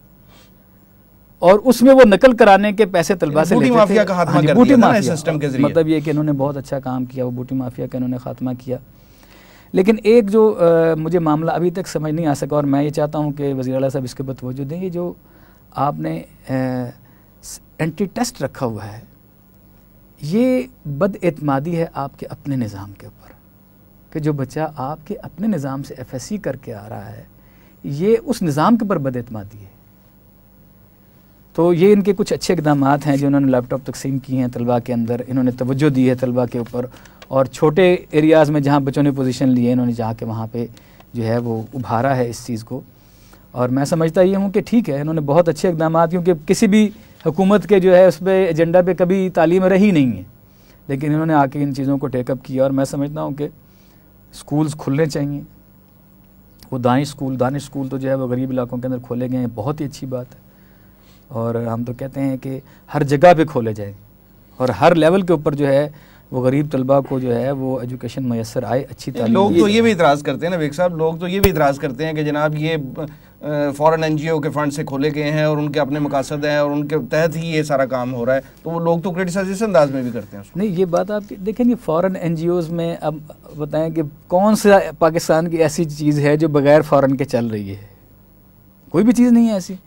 और उसमें वो नकल कराने के पैसे तलबा से बूटी माफिया का हाँ कर बूटी माफिया सिस्टम के मतलब ये कि इन्होंने बहुत अच्छा काम किया वो बूटी माफिया का इन्होंने खात्मा किया लेकिन एक जो आ, मुझे मामला अभी तक समझ नहीं आ सका और मैं ये चाहता हूँ कि वजी अल साहब इसके ऊपर तोज्जो दें ये जो आपने एंटी टेस्ट रखा हुआ है ये बदअमादी है आपके अपने निज़ाम के ऊपर कि जो बच्चा आपके अपने निज़ाम से एफ करके आ रहा है ये उस निज़ाम के ऊपर बदअमादी है तो ये इनके कुछ अच्छे इकदाम हैं जो इन्होंने लैपटॉप तकसीम किए हैं तलबा के अंदर इन्होंने तोज्जो दी है तलबा के ऊपर और छोटे एरियाज़ में जहाँ बच्चों ने पोजीशन लिए इन्होंने जा के वहाँ पे जो है वो उभारा है इस चीज़ को और मैं समझता ये हूँ कि ठीक है इन्होंने बहुत अच्छे इकदाम क्योंकि किसी भी हुकूमत के जो है उस पर एजेंडा पर कभी तालीम रही नहीं है लेकिन इन्होंने आके इन चीज़ों को टेकअप किया और मैं समझता हूँ कि स्कूल्स खुलने चाहिए वो दानिश स्कूल दानिश स्कूल तो जो है वो गरीब इलाकों के अंदर खोले गए हैं बहुत ही अच्छी बात है और हम तो कहते हैं कि हर जगह पे खोले जाए और हर लेवल के ऊपर जो है वो गरीब तलबा को जो है वो एजुकेशन मैसर आए अच्छी तरह लोग तो ये भी इतराज़ करते हैं ना वेक साहब लोग तो ये भी इतराज़ करते हैं कि जनाब ये फॉरेन एन के फ़ंड से खोले गए हैं और उनके अपने मकासद हैं और उनके तहत ही ये सारा काम हो रहा है तो वो लोग तो क्रिटिसाइज इस अंदाज में भी करते हैं नहीं ये बात आप देखेंगे फ़ॉरन एन में अब बताएं कि कौन सा पाकिस्तान की ऐसी चीज़ है जो बगैर फ़ॉरन के चल रही है कोई भी चीज़ नहीं है ऐसी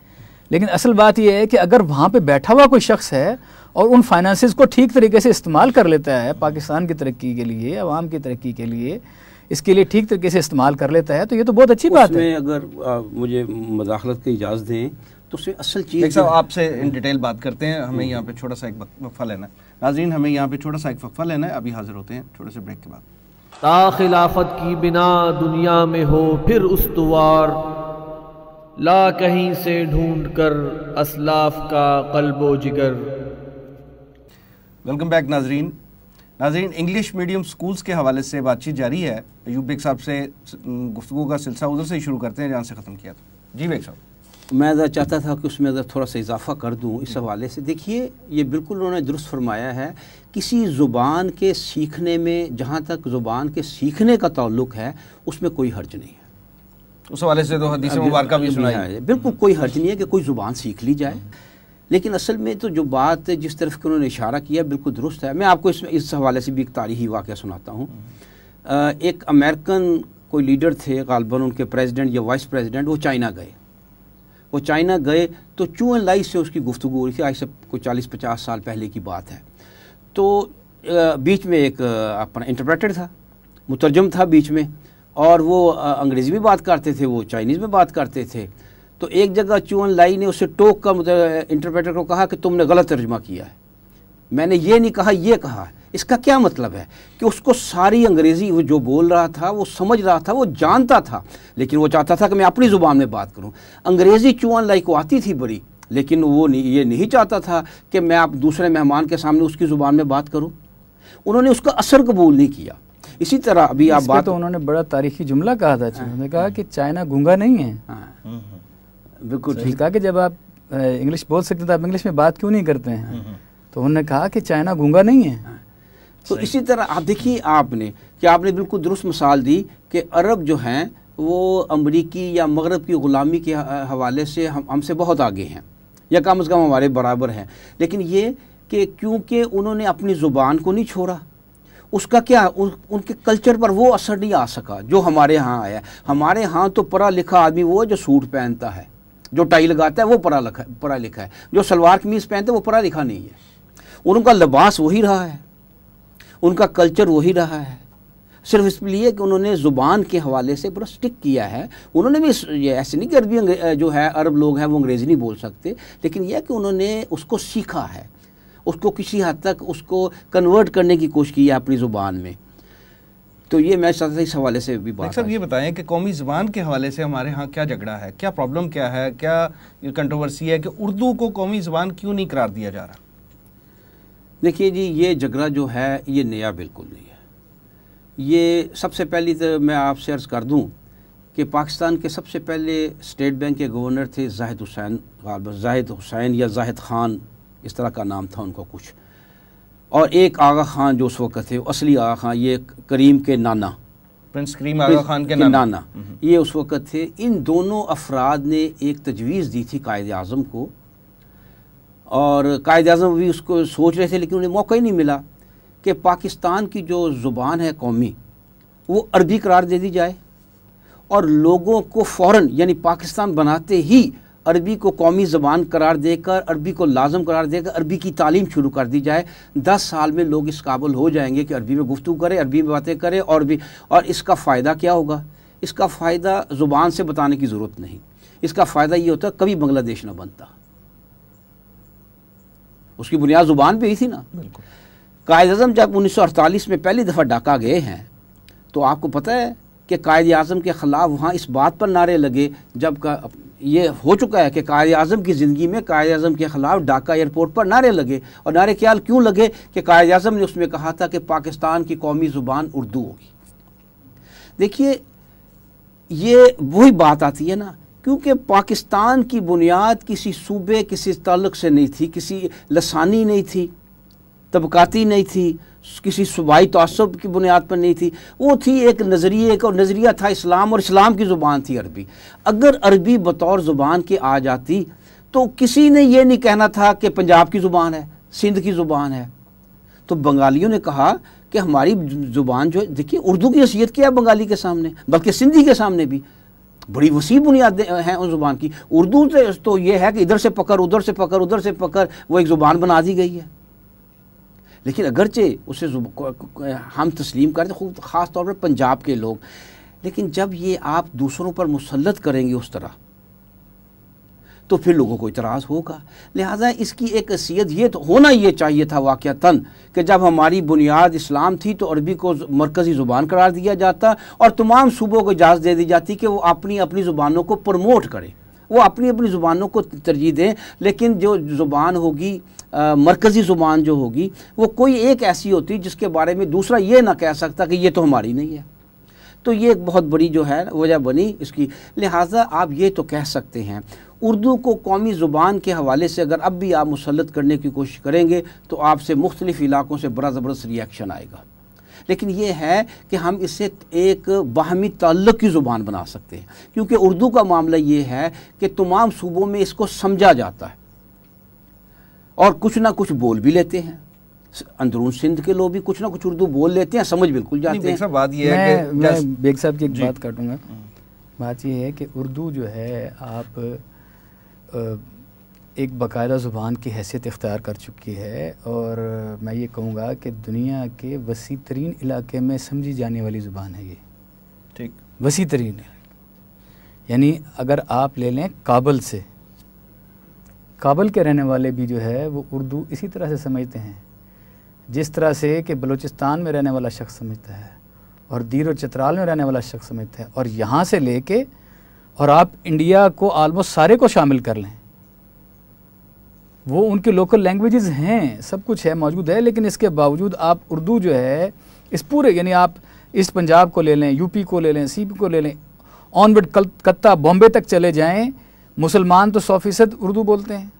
लेकिन असल बात यह है कि अगर वहाँ पे बैठा हुआ कोई शख्स है और उन फाइनेंस को ठीक तरीके से इस्तेमाल कर लेता है पाकिस्तान की तरक्की के लिए अवाम की तरक्की के लिए इसके लिए ठीक तरीके से इस्तेमाल कर लेता है तो ये तो बहुत अच्छी बात है अगर आ, मुझे मदाखलत की इजाज़त दें तो उसमें असल चीज़ साहब आपसे इन डिटेल बात करते हैं हमें हम्म। यहाँ पे छोटा सा एक वक्फा लेना है नाजरीन हमें यहाँ पे छोटा सा एक वक्फा लेना है अभी हाजिर होते हैं छोटे से ब्रेक के बाद ता खिलाफत की बिना दुनिया में हो फिर उस्तवार ला कहीं से ढूंढ कर असलाफ का कल्बो जिगर वेलकम बैक नाजरीन नाजरीन इंग्लिश मीडियम स्कूल्स के हवाले से बातचीत जारी है अयूब बेग साहब से गुफ्तु का सिलसिला उधर से ही शुरू करते हैं जहाँ से ख़त्म किया था जी बेग साहब मैं ज़रा चाहता था कि उसमें ज़रा थोड़ा सा इजाफा कर दूँ इस हवाले से देखिए ये बिल्कुल उन्होंने दुरुस्त फरमाया है किसी ज़ुबान के सीखने में जहाँ तक ज़ुबान के सीखने का ताल्लुक़ है उसमें कोई हर्ज नहीं है उस वाले से तो हदीस मुबारक भी सुनाई है हाँ, बिल्कुल कोई हर्ज नहीं है कि कोई ज़ुबान सीख ली जाए लेकिन असल में तो जो बात जिस तरफ के उन्होंने इशारा किया बिल्कुल दुरुस्त है मैं आपको इसमें इस हवाले से भी एक तारीखी वाक़ सुनाता हूँ एक अमेरिकन कोई लीडर थे गालबन उनके प्रेसिडेंट या वाइस प्रेसिडेंट वो चाइना गए वो चाइना गए तो चून लाई से उसकी गुफ्तु हो रही थी आज से कोई चालीस पचास साल पहले की बात है तो बीच में एक अपना इंटरप्रेटर था मुतरजम था बीच में और वो अंग्रेज़ी में बात करते थे वो चाइनीज़ में बात करते थे तो एक जगह चुअन लाई ने उसे टोक का इंटरप्रेटर मतलब, को कहा कि तुमने गलत तर्जमा किया है मैंने ये नहीं कहा ये कहा इसका क्या मतलब है कि उसको सारी अंग्रेज़ी वो जो बोल रहा था वो समझ रहा था वो जानता था लेकिन वो चाहता था कि मैं अपनी ज़ुबान में बात करूँ अंग्रेज़ी चुअन लाई को आती थी बड़ी लेकिन वो नहीं, ये नहीं चाहता था कि मैं आप दूसरे मेहमान के सामने उसकी ज़ुबान में बात करूँ उन्होंने उसका असर कबूल नहीं किया इसी तरह अभी आप बात तो उन्होंने बड़ा तारीखी जुमला कहा था उन्होंने कहा कि चाइना गूंगा नहीं है हाँ। हम्म, हम्म। बिल्कुल तो ठीक कहा कि जब आप इंग्लिश बोल सकते तो आप इंग्लिश में बात क्यों नहीं करते हैं हम्म, तो उन्होंने कहा कि चाइना गूंगा नहीं है हाँ। तो इसी तरह आप देखिए आपने कि आपने बिल्कुल दुरुस्त मिसाल दी कि अरब जो हैं वो अमरीकी या मगरब की ग़ुलामी के हवाले से हम हमसे बहुत आगे हैं या कम अज़ कम हमारे बराबर हैं लेकिन ये कि क्योंकि उन्होंने अपनी ज़ुबान को नहीं छोड़ा उसका क्या उ, उनके कल्चर पर वो असर नहीं आ सका जो हमारे यहाँ आया हमारे यहाँ तो पढ़ा लिखा आदमी वो है जो सूट पहनता है जो टाई लगाता है वो पढ़ा लिखा पढ़ा लिखा है जो सलवार कमीज पहनते वो पढ़ा लिखा नहीं है उनका लिबास वही रहा है उनका कल्चर वही रहा है सिर्फ इसलिए कि उन्होंने ज़ुबान के हवाले से पूरा स्टिक किया है उन्होंने भी ये ऐसे नहीं कि अरबी जो है अरब लोग हैं वो अंग्रेज़ी नहीं बोल सकते लेकिन यह कि उन्होंने उसको सीखा है उसको किसी हद तक उसको कन्वर्ट करने की कोशिश की है अपनी ज़ुबान में तो ये मैं चाहता था इस हवाले से भी बात सर ये बताएं कि कौमी ज़बान के हवाले से हमारे यहाँ क्या झगड़ा है क्या प्रॉब्लम क्या है क्या कंट्रोवर्सी है कि उर्दू को कौमी ज़बान क्यों नहीं करार दिया जा रहा देखिए जी ये झगड़ा जो है ये नया बिल्कुल नहीं है ये सबसे पहली तो मैं आपसे अर्ज़ कर दूँ कि पाकिस्तान के सबसे पहले स्टेट बैंक के गवर्नर थे जाहिद हुसैन जाहिद हुसैन या जाहिद खान इस तरह का नाम था उनका कुछ और एक आगा खान जो उस वक्त थे असली आगा खान ये करीम के नाना प्रिंस करीम आगा खान के, के नाना, नाना। हम्म। ये उस वक्त थे इन दोनों अफराद ने एक तजवीज़ दी थी कायद अजम को और कायद अजम भी उसको सोच रहे थे लेकिन उन्हें मौका ही नहीं मिला कि पाकिस्तान की जो ज़ुबान है कौमी वो अरबी करार दे दी जाए और लोगों को फ़ौर यानी पाकिस्तान बनाते ही अरबी को कौमी ज़बान करार देकर अरबी को लाजम करार देकर अरबी की तालीम शुरू कर दी जाए दस साल में लोग इस काबुल हो जाएंगे कि अरबी में गुफ्तु करें अरबी में बातें करें और भी और इसका फ़ायदा क्या होगा इसका फ़ायदा ज़ुबान से बताने की ज़रूरत नहीं इसका फ़ायदा ये होता कभी बांग्लादेश ना बनता उसकी बुनियाद ज़ुबान पर ही थी ना कायद अजम जब उन्नीस सौ अड़तालीस में पहली दफ़ा डाका गए हैं तो आपको पता है कि कायद अजम के ख़िलाफ़ वहाँ इस बात पर नारे लगे जब का ये हो चुका है कि कायद अजम की ज़िंदगी में कायद अजम के ख़िलाफ़ ढाका एयरपोर्ट पर नारे लगे और नारे ख्याल क्यों लगे कि कायद अजम ने उसमें कहा था कि पाकिस्तान की कौमी ज़ुबान उर्दू होगी देखिए ये वही बात आती है ना क्योंकि पाकिस्तान की बुनियाद किसी सूबे किसी ताल्लुक से नहीं थी किसी लसानी नहीं थी तबकाती नहीं थी किसी सुबाई तसब की बुनियाद पर नहीं थी वो थी एक नज़रिए का नज़रिया था इस्लाम और इस्लाम की ज़ुबान थी अरबी अगर अरबी बतौर ज़ुबान की आ जाती तो किसी ने यह नहीं कहना था कि पंजाब की ज़ुबान है सिंध की ज़ुबान है तो बंगालियों ने कहा कि हमारी ज़ुबान जो है देखिए उर्दू की हैसियत क्या है बंगाली के सामने बल्कि सिंधी के सामने भी बड़ी वसी बुनियादें हैं उन ज़ुबान की उर्दू से तो ये है कि इधर से पकड़ उधर से पकड़ उधर से पकड़ वो एक ज़ुबान बना दी गई है लेकिन अगरचे उसे हम तस्लीम करते खूब ख़ास तौर पर पंजाब के लोग लेकिन जब ये आप दूसरों पर मुसलत करेंगे उस तरह तो फिर लोगों को इतराज़ होगा लिहाजा इसकी एक असीयत ये तो होना ये चाहिए था वाक़ता कि जब हमारी बुनियाद इस्लाम थी तो अरबी को मरकज़ी ज़ुबान करार दिया जाता और तमाम सूबों को इजाज़त दे दी जाती कि वो अपनी अपनी ज़ुबानों को प्रमोट करें वो अपनी अपनी ज़ुबानों को तरजीह दें लेकिन जो ज़ुबान होगी मरकज़ी ज़ुबान जो होगी वो कोई एक ऐसी होती जिसके बारे में दूसरा ये ना कह सकता कि ये तो हमारी नहीं है तो ये एक बहुत बड़ी जो है वजह बनी इसकी लिहाजा आप ये तो कह सकते हैं उर्दू को कौमी ज़ुबान के हवाले से अगर अब भी आप मुसलत करने की कोशिश करेंगे तो आपसे मुख्तलिफ़ इलाकों से बड़ा ज़बरदस्त रिएक्शन आएगा लेकिन ये है कि हम इसे एक बाहमी तल्लक की ज़ुबान बना सकते हैं क्योंकि उर्दू का मामला ये है कि तमाम सूबों में इसको समझा जाता है और कुछ ना कुछ बोल भी लेते हैं अंदरून सिंध के लोग भी कुछ ना कुछ उर्दू बोल लेते हैं समझ बिल्कुल जाते हैं बात ये है मैं बेग साहब की एक बात काटूंगा बात यह है कि उर्दू जो है आप एक बाकायदा ज़ुबान की हैसियत इख्तियार कर चुकी है और मैं ये कहूँगा कि दुनिया के वसी तरीन इलाके में समझी जाने वाली ज़ुबान है ये ठीक वसी तरीन यानी अगर आप ले लें काबल से काबल के रहने वाले भी जो है वो उर्दू इसी तरह से समझते हैं जिस तरह से कि बलूचिस्तान में रहने वाला शख्स समझता है और दीर और चतराल में रहने वाला शख्स समझता है और यहाँ से ले कर और आप इंडिया को आलमोस्ट सारे को शामिल कर लें वो उनके लोकल लैंग्वेजेस हैं सब कुछ है मौजूद है लेकिन इसके बावजूद आप उर्दू जो है इस पूरे यानी आप इस पंजाब को ले लें यूपी को ले लें सीपी को ले लें ऑनवर्ड कत्ता बॉम्बे तक चले जाएं मुसलमान तो सौ फीसद उर्दू बोलते हैं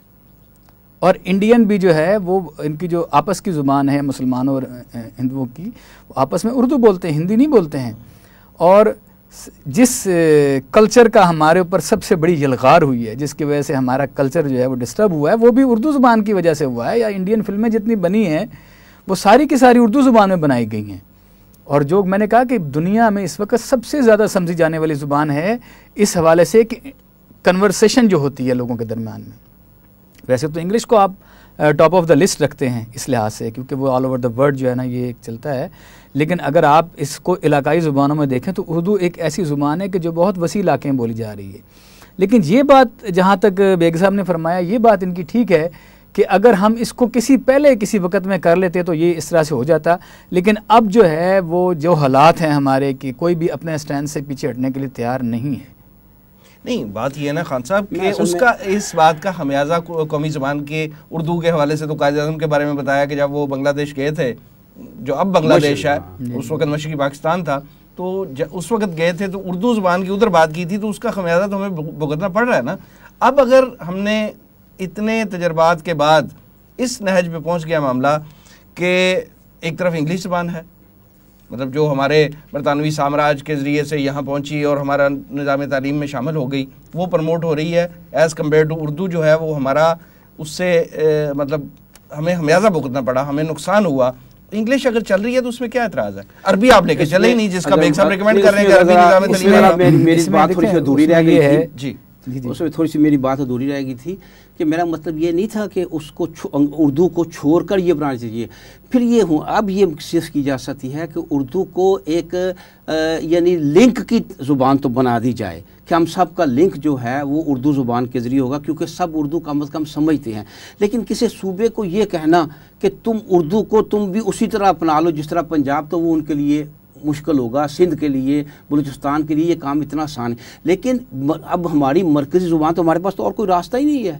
और इंडियन भी जो है वो इनकी जो आपस की ज़ुबान है मुसलमानों और हिंदुओं की वो आपस में उर्दू बोलते हैं हिंदी नहीं बोलते हैं और जिस कल्चर का हमारे ऊपर सबसे बड़ी यलगार हुई है जिसकी वजह से हमारा कल्चर जो है वो डिस्टर्ब हुआ है वो भी उर्दू ज़ुबान की वजह से हुआ है या इंडियन फिल्में जितनी बनी हैं वो सारी की सारी उर्दू ज़ुबान में बनाई गई हैं और जो मैंने कहा कि दुनिया में इस वक्त सबसे ज़्यादा समझी जाने वाली ज़ुबान है इस हवाले से कि कन्वर्सेशन जो होती है लोगों के दरमियान में वैसे तो इंग्लिश को आप टॉप ऑफ द लिस्ट रखते हैं इस लिहाज से क्योंकि वो ऑल ओवर द वर्ल्ड जो है ना ये एक चलता है लेकिन अगर आप इसको इलाकाई ज़ुबानों में देखें तो उर्दू एक ऐसी ज़ुबान है कि जो बहुत वसी इलाके में बोली जा रही है लेकिन ये बात जहाँ तक बेग साहब ने फरमाया ये बात इनकी ठीक है कि अगर हम इसको किसी पहले किसी वक्त में कर लेते तो ये इस तरह से हो जाता लेकिन अब जो है वो जो हालात हैं हमारे कि कोई भी अपने स्टैंड से पीछे हटने के लिए तैयार नहीं है नहीं बात ये है ना खान साहब कि उसका इस बात का हमियाजा कौमी जबान के उर्दू के हवाले से तो कायद अजम के बारे में बताया कि जब वो बांग्लादेश गए थे जो अब बांग्लादेश है उस वक्त मशी पाकिस्तान था तो उस वक्त गए थे तो उर्दू जबान की उधर बात की थी तो उसका खमियाजा तो हमें भुगतना पड़ रहा है ना अब अगर हमने इतने तजर्बात के बाद इस नहज पर पहुँच गया मामला कि एक तरफ इंग्लिश ज़बान है मतलब जो हमारे बरतानवी साम्राज्य के ज़रिए से यहाँ पहुँची और हमारा निज़ाम तालीम में शामिल हो गई वो प्रमोट हो रही है एज़ कम्पेयर टू उर्दू जो है वो हमारा उससे ए, मतलब हमें हमेजा भुगतना पड़ा हमें नुकसान हुआ इंग्लिश अगर चल रही है तो उसमें क्या एतराज है अरबी आप लेके चले ही नहीं जिसका रिकमेंड कर रहे हैं जी उसमें थोड़ी सी मेरी बात अधूरी रह गई थी कि मेरा मतलब ये नहीं था कि उसको उर्दू को छोड़ कर ये बनाना चाहिए फिर ये हूँ अब ये कोशिश की जा सकती है कि उर्दू को एक यानी लिंक की ज़ुबान तो बना दी जाए कि हम सब का लिंक जो है वो उर्दू ज़ुबान के ज़रिए होगा क्योंकि सब उर्दू कम अज़ कम समझते हैं लेकिन किसी सूबे को ये कहना कि तुम उर्दू को तुम भी उसी तरह अपना लो जिस तरह पंजाब तो वो उनके लिए मुश्किल होगा सिंध के लिए बलूचिस्तान के लिए ये काम इतना आसान है लेकिन अब हमारी मरकज़ी ज़ुबान तो हमारे पास तो और कोई रास्ता ही नहीं है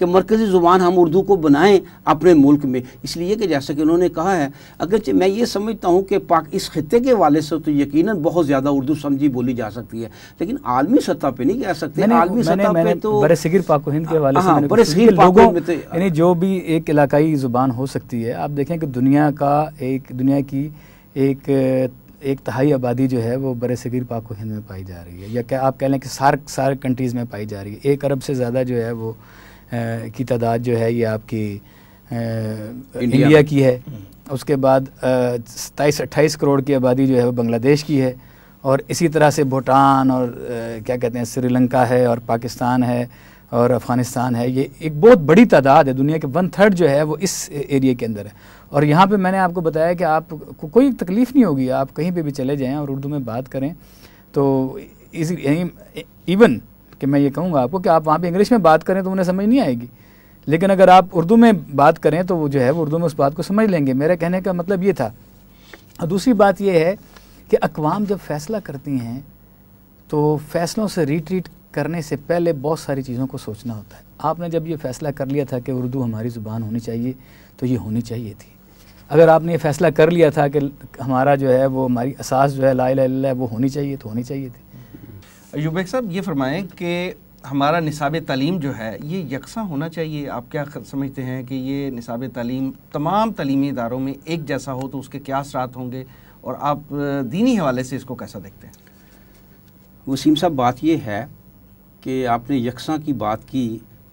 कि मरकज़ी ज़ुबान हम उर्दू को बनाएं अपने मुल्क में इसलिए कि जैसा कि उन्होंने कहा है अगर मैं ये समझता हूँ कि पाक इस खत्े के वाले से तो यकीन बहुत ज़्यादा उर्दू समझी बोली जा सकती है लेकिन आलमी सतह पर नहीं कह सकते आलमी सतह पर तो हिंद के हाँ, वाले हाँ, में तो जो भी एक इलाकई ज़ुबान हो सकती है आप देखें कि दुनिया का एक दुनिया की एक एक तहाई आबादी जो है वो बर सगीर पाको हिंद में पाई जा रही है या क्या आप कह लें कि सार्क सार कंट्रीज़ में पाई जा रही है एक अरब से ज़्यादा जो है वो की तादाद जो है ये आपकी इंडिया, इंडिया की है हम्म। उसके बाद सताईस अट्ठाईस करोड़ की आबादी जो है वो बांग्लादेश की है और इसी तरह से भूटान और आ, क्या कहते हैं श्रीलंका है और पाकिस्तान है और अफ़गानिस्तान है ये एक बहुत बड़ी तादाद है दुनिया के वन थर्ड जो है वो इस एरिया के अंदर है और यहाँ पे मैंने आपको बताया कि को, कोई तकलीफ़ नहीं होगी आप कहीं पे भी चले जाएं और उर्दू में बात करें तो इस यानी इवन कि मैं ये कहूँगा आपको कि आप वहाँ पर इंग्लिश में बात करें तो उन्हें समझ नहीं आएगी लेकिन अगर आप उर्दू में बात करें तो वो जो है वो उर्दू में उस बात को समझ लेंगे मेरे कहने का मतलब ये था और दूसरी बात यह है कि अकवाम जब फैसला करती हैं तो फैसलों से रिट्रीट करने से पहले बहुत सारी चीज़ों को सोचना होता है आपने जब ये फ़ैसला कर लिया था कि उर्दू हमारी ज़ुबान होनी चाहिए तो ये होनी चाहिए थी अगर आपने ये फ़ैसला कर लिया था कि हमारा जो है वो हमारी असास जो है ला वो होनी चाहिए तो होनी चाहिए थी यूबेक साहब ये फरमाएं कि हमारा निसाब तलीम जो है ये यकसा होना चाहिए आप क्या समझते हैं कि ये निसाब तलीम तमाम तलीमी इदारों में एक जैसा हो तो उसके क्या असरात होंगे और आप दीनी हवाले से इसको कैसा देखते हैं वसीम साहब बात यह है कि आपने यकसा की बात की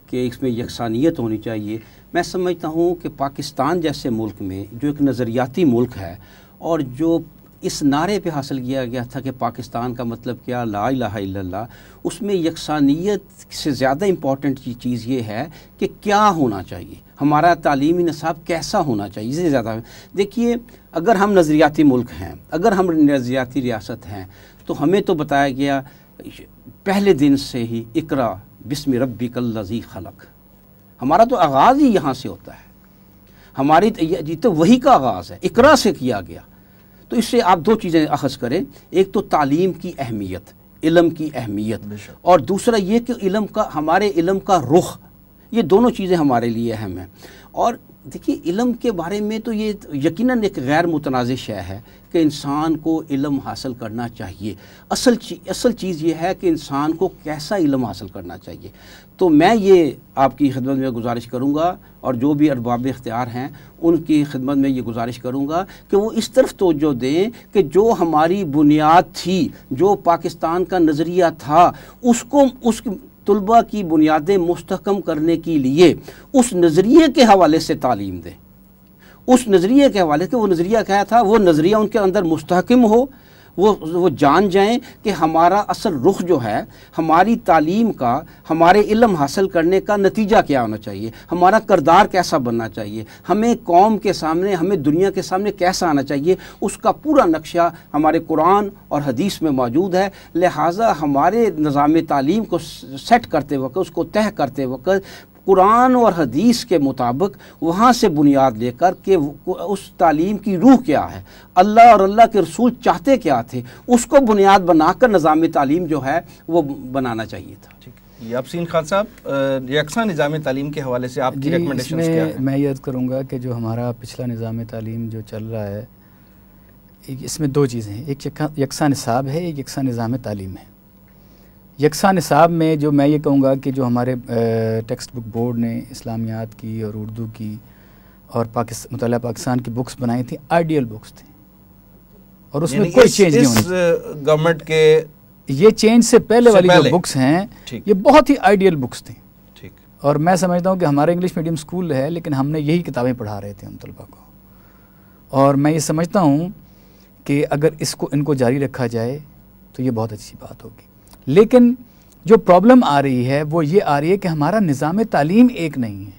कि इसमें यकसानियत होनी चाहिए मैं समझता हूँ कि पाकिस्तान जैसे मुल्क में जो एक नज़रियाती मुल्क है और जो इस नारे पे हासिल किया गया था कि पाकिस्तान का मतलब क्या ला ला उसमें यकसानियत से ज़्यादा इम्पॉर्टेंट चीज़ ये है कि क्या होना चाहिए हमारा तालीमी नसाब कैसा होना चाहिए इससे ज़्यादा देखिए अगर हम नज़रियाती मुल्क हैं अगर हम नज़रियाती रियासत हैं तो हमें तो बताया गया पहले दिन से ही इकरा बिसम रबी लजी खलक हमारा तो आगाज़ ही यहाँ से होता है हमारी तो, तो वही का आगाज़ है इकरा से किया गया तो इससे आप दो चीज़ें अखज़ करें एक तो तालीम की अहमियत इलम की अहमियत और दूसरा ये कि इलम का हमारे इलम का रुख ये दोनों चीज़ें हमारे लिए अहम हैं और देखिए इलम के बारे में तो ये यकीनन एक गैर मुतनाज़ शय है कि इंसान को इलम हासिल करना चाहिए असल ची, असल चीज़ ये है कि इंसान को कैसा इलम हासिल करना चाहिए तो मैं ये आपकी खिदमत में गुजारिश करूँगा और जो भी अरबाब इख्तियार हैं उनकी खिदमत में ये गुजारिश करूँगा कि वो इस तरफ तोजो दें कि जो हमारी बुनियाद थी जो पाकिस्तान का नज़रिया था उसको उस तलबा की बुनियादें मुस्तकम करने के लिए उस नज़रिए के हवाले से तालीम दें उस नज़रिए के हवाले से वो नज़रिया क्या था वो नज़रिया उनके अंदर मुस्तकम हो वो वो जान जाएं कि हमारा असल रुख जो है हमारी तालीम का हमारे इलम हासिल करने का नतीजा क्या होना चाहिए हमारा करदार कैसा बनना चाहिए हमें कौम के सामने हमें दुनिया के सामने कैसा आना चाहिए उसका पूरा नक्शा हमारे कुरान और हदीस में मौजूद है लिहाजा हमारे निज़ाम तालीम को सेट करते वक्त उसको तय करते वक्त कुरान और हदीस के मुताबिक वहाँ से बुनियाद लेकर के उस तालीम की रूह क्या है अल्लाह और अल्लाह के रसूल चाहते क्या थे उसको बुनियाद बनाकर निज़ाम तालीम जो है वो बनाना चाहिए था यासिन खान साहब यकसा निज़ाम तालीम के हवाले से आपकी रिकमेंडेशन मैं याद करूँगा कि जो हमारा पिछला निज़ाम तालीम जो चल रहा है इसमें दो चीज़ें हैं एक यकसा निसाब है एक यकसा निज़ाम तालीम है यकसा निसाब में जो मैं ये कहूँगा कि जो हमारे टेक्स्ट बुक बोर्ड ने इस्लामियात की और उर्दू की और पाकिस, मुताल पाकिस्तान की बुक्स बनाई थी आइडियल बुक्स थी और उसमें कोई चेंज नहीं होनी गवर्नमेंट के ये चेंज से पहले से वाली पहले। जो बुक्स हैं ये बहुत ही आइडियल बुक्स थी ठीक और मैं समझता हूँ कि हमारे इंग्लिश मीडियम स्कूल है लेकिन हमने यही किताबें पढ़ा रहे थे हम तलबा को और मैं ये समझता हूँ कि अगर इसको इनको जारी रखा जाए तो ये बहुत अच्छी बात होगी लेकिन जो प्रॉब्लम आ रही है वो ये आ रही है कि हमारा निज़ाम तालीम एक नहीं है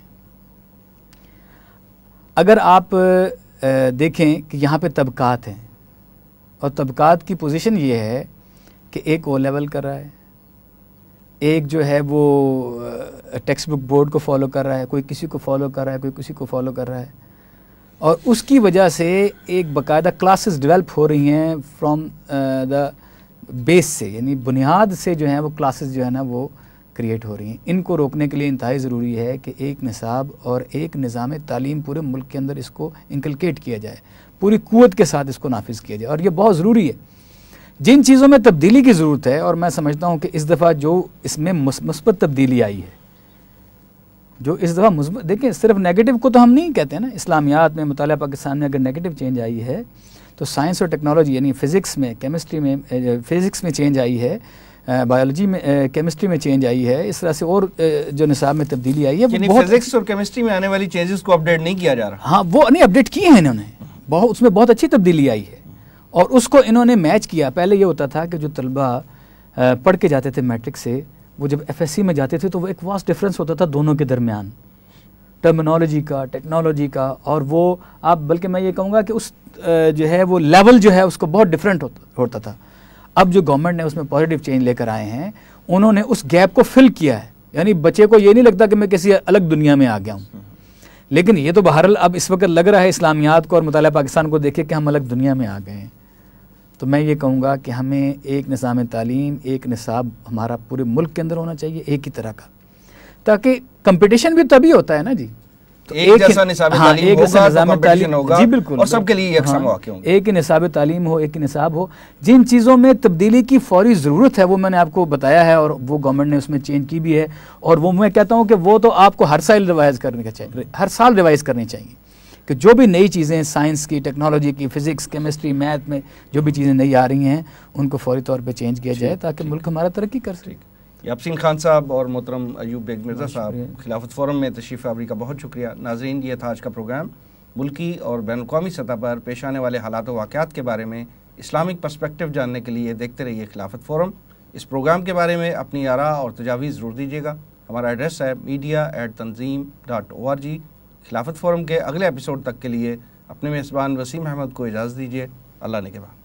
अगर आप देखें कि यहाँ पे तबक़ात हैं और तबक़ात की पोजीशन ये है कि एक ओ लेवल कर रहा है एक जो है वो टेक्स्ट बुक बोर्ड को फॉलो कर रहा है कोई किसी को फॉलो कर रहा है कोई किसी को फॉलो कर रहा है और उसकी वजह से एक बाकायदा क्लासेस डेवलप हो रही हैं फ्रॉम द बेस से यानी बुनियाद से जो है वो क्लासेस जो है ना वो क्रिएट हो रही हैं इनको रोकने के लिए इंतहाई ज़रूरी है कि एक निसाब और एक निज़ाम तालीम पूरे मुल्क के अंदर इसको इंकलकेट किया जाए पूरी क़वत के साथ इसको नाफिज किया जाए और ये बहुत ज़रूरी है जिन चीज़ों में तब्दीली की ज़रूरत है और मैं समझता हूँ कि इस दफ़ा जो इसमें मुस्बत तब्दीली आई है जो इस दफ़ा मुस्बत देखें सिर्फ नेगेटिव को तो हम नहीं कहते ना इस्लामियात में मुताल पाकिस्तान में अगर नेगेटिव चेंज आई है तो साइंस और टेक्नोलॉजी यानी फिज़िक्स में केमिस्ट्री में फिज़िक्स में चेंज आई है बायोलॉजी में केमिस्ट्री में चेंज आई है इस तरह से और जो निसाब में तब्दीली आई है बहुत फिजिक्स और केमिस्ट्री में आने वाली चेंजेस को अपडेट नहीं किया जा रहा हाँ वो नहीं अपडेट किए हैं इन्होंने बहुत उसमें बहुत अच्छी तब्दीली आई है और उसको इन्होंने मैच किया पहले ये होता था कि जो तलबा पढ़ के जाते थे मैट्रिक से वो जब एफ में जाते थे तो वो एक वास्ट डिफरेंस होता था दोनों के दरमियान टर्मिनोलॉजी का टेक्नोलॉजी का और वो आप बल्कि मैं ये कहूँगा कि उस जो है वो लेवल जो है उसको बहुत डिफरेंट होता था अब जो गवर्नमेंट ने उसमें पॉजिटिव चेंज लेकर आए हैं उन्होंने उस गैप को फिल किया है यानी बच्चे को ये नहीं लगता कि मैं किसी अलग दुनिया में आ गया हूँ लेकिन ये तो बहरल अब इस वक्त लग रहा है इस्लामियात को और मताल पाकिस्तान को देखे कि हम अलग दुनिया में आ गए हैं तो मैं ये कहूँगा कि हमें एक निज़ाम तालीम एक निसाब हमारा पूरे मुल्क के अंदर होना चाहिए एक ही तरह का ताकि कंपटीशन भी तभी होता है ना जी तो एक, एक हाँ, एक तो बिल्कुल एक हाँ, निसाब तालीम हो एक निसाब हो जिन चीज़ों में तब्दीली की फौरी ज़रूरत है वो मैंने आपको बताया है और वो गवर्नमेंट ने उसमें चेंज की भी है और वो मैं कहता हूँ कि वो तो आपको हर साल रिवाइज करने का चाहिए हर साल रिवाइज करनी चाहिए कि जो भी नई चीज़ें साइंस की टेक्नोलॉजी की फ़िज़िक्स केमिस्ट्री मैथ में जो भी चीज़ें नई आ रही हैं उनको फौरी तौर पर चेंज किया जाए ताकि मुल्क हमारा तरक्की कर सके यापसिन खान साहब और मोहतरम अयूब बेग मिर्ज़ा साहब खिलाफत फोरम में तशीफ आबरी का बहुत शुक्रिया नाजरीन ये था आज का प्रोग्राम मुल्की और बैन अवी सतह पर पेश आने वाले हालात वाक़ात के बारे में इस्लामिक परस्पेक्टिव जानने के लिए देखते रहिए खिलाफत फोरम इस प्रोग्राम के बारे में अपनी आरा और तजावीज़ ज़रूर दीजिएगा हमारा एड्रेस है media at Tanzeem dot O R G Khilafat forum के अगले एपिसोड तक के लिए अपने मेज़बान वसीम अहमद को इजाज़त दीजिए अल्लाह ने के बाद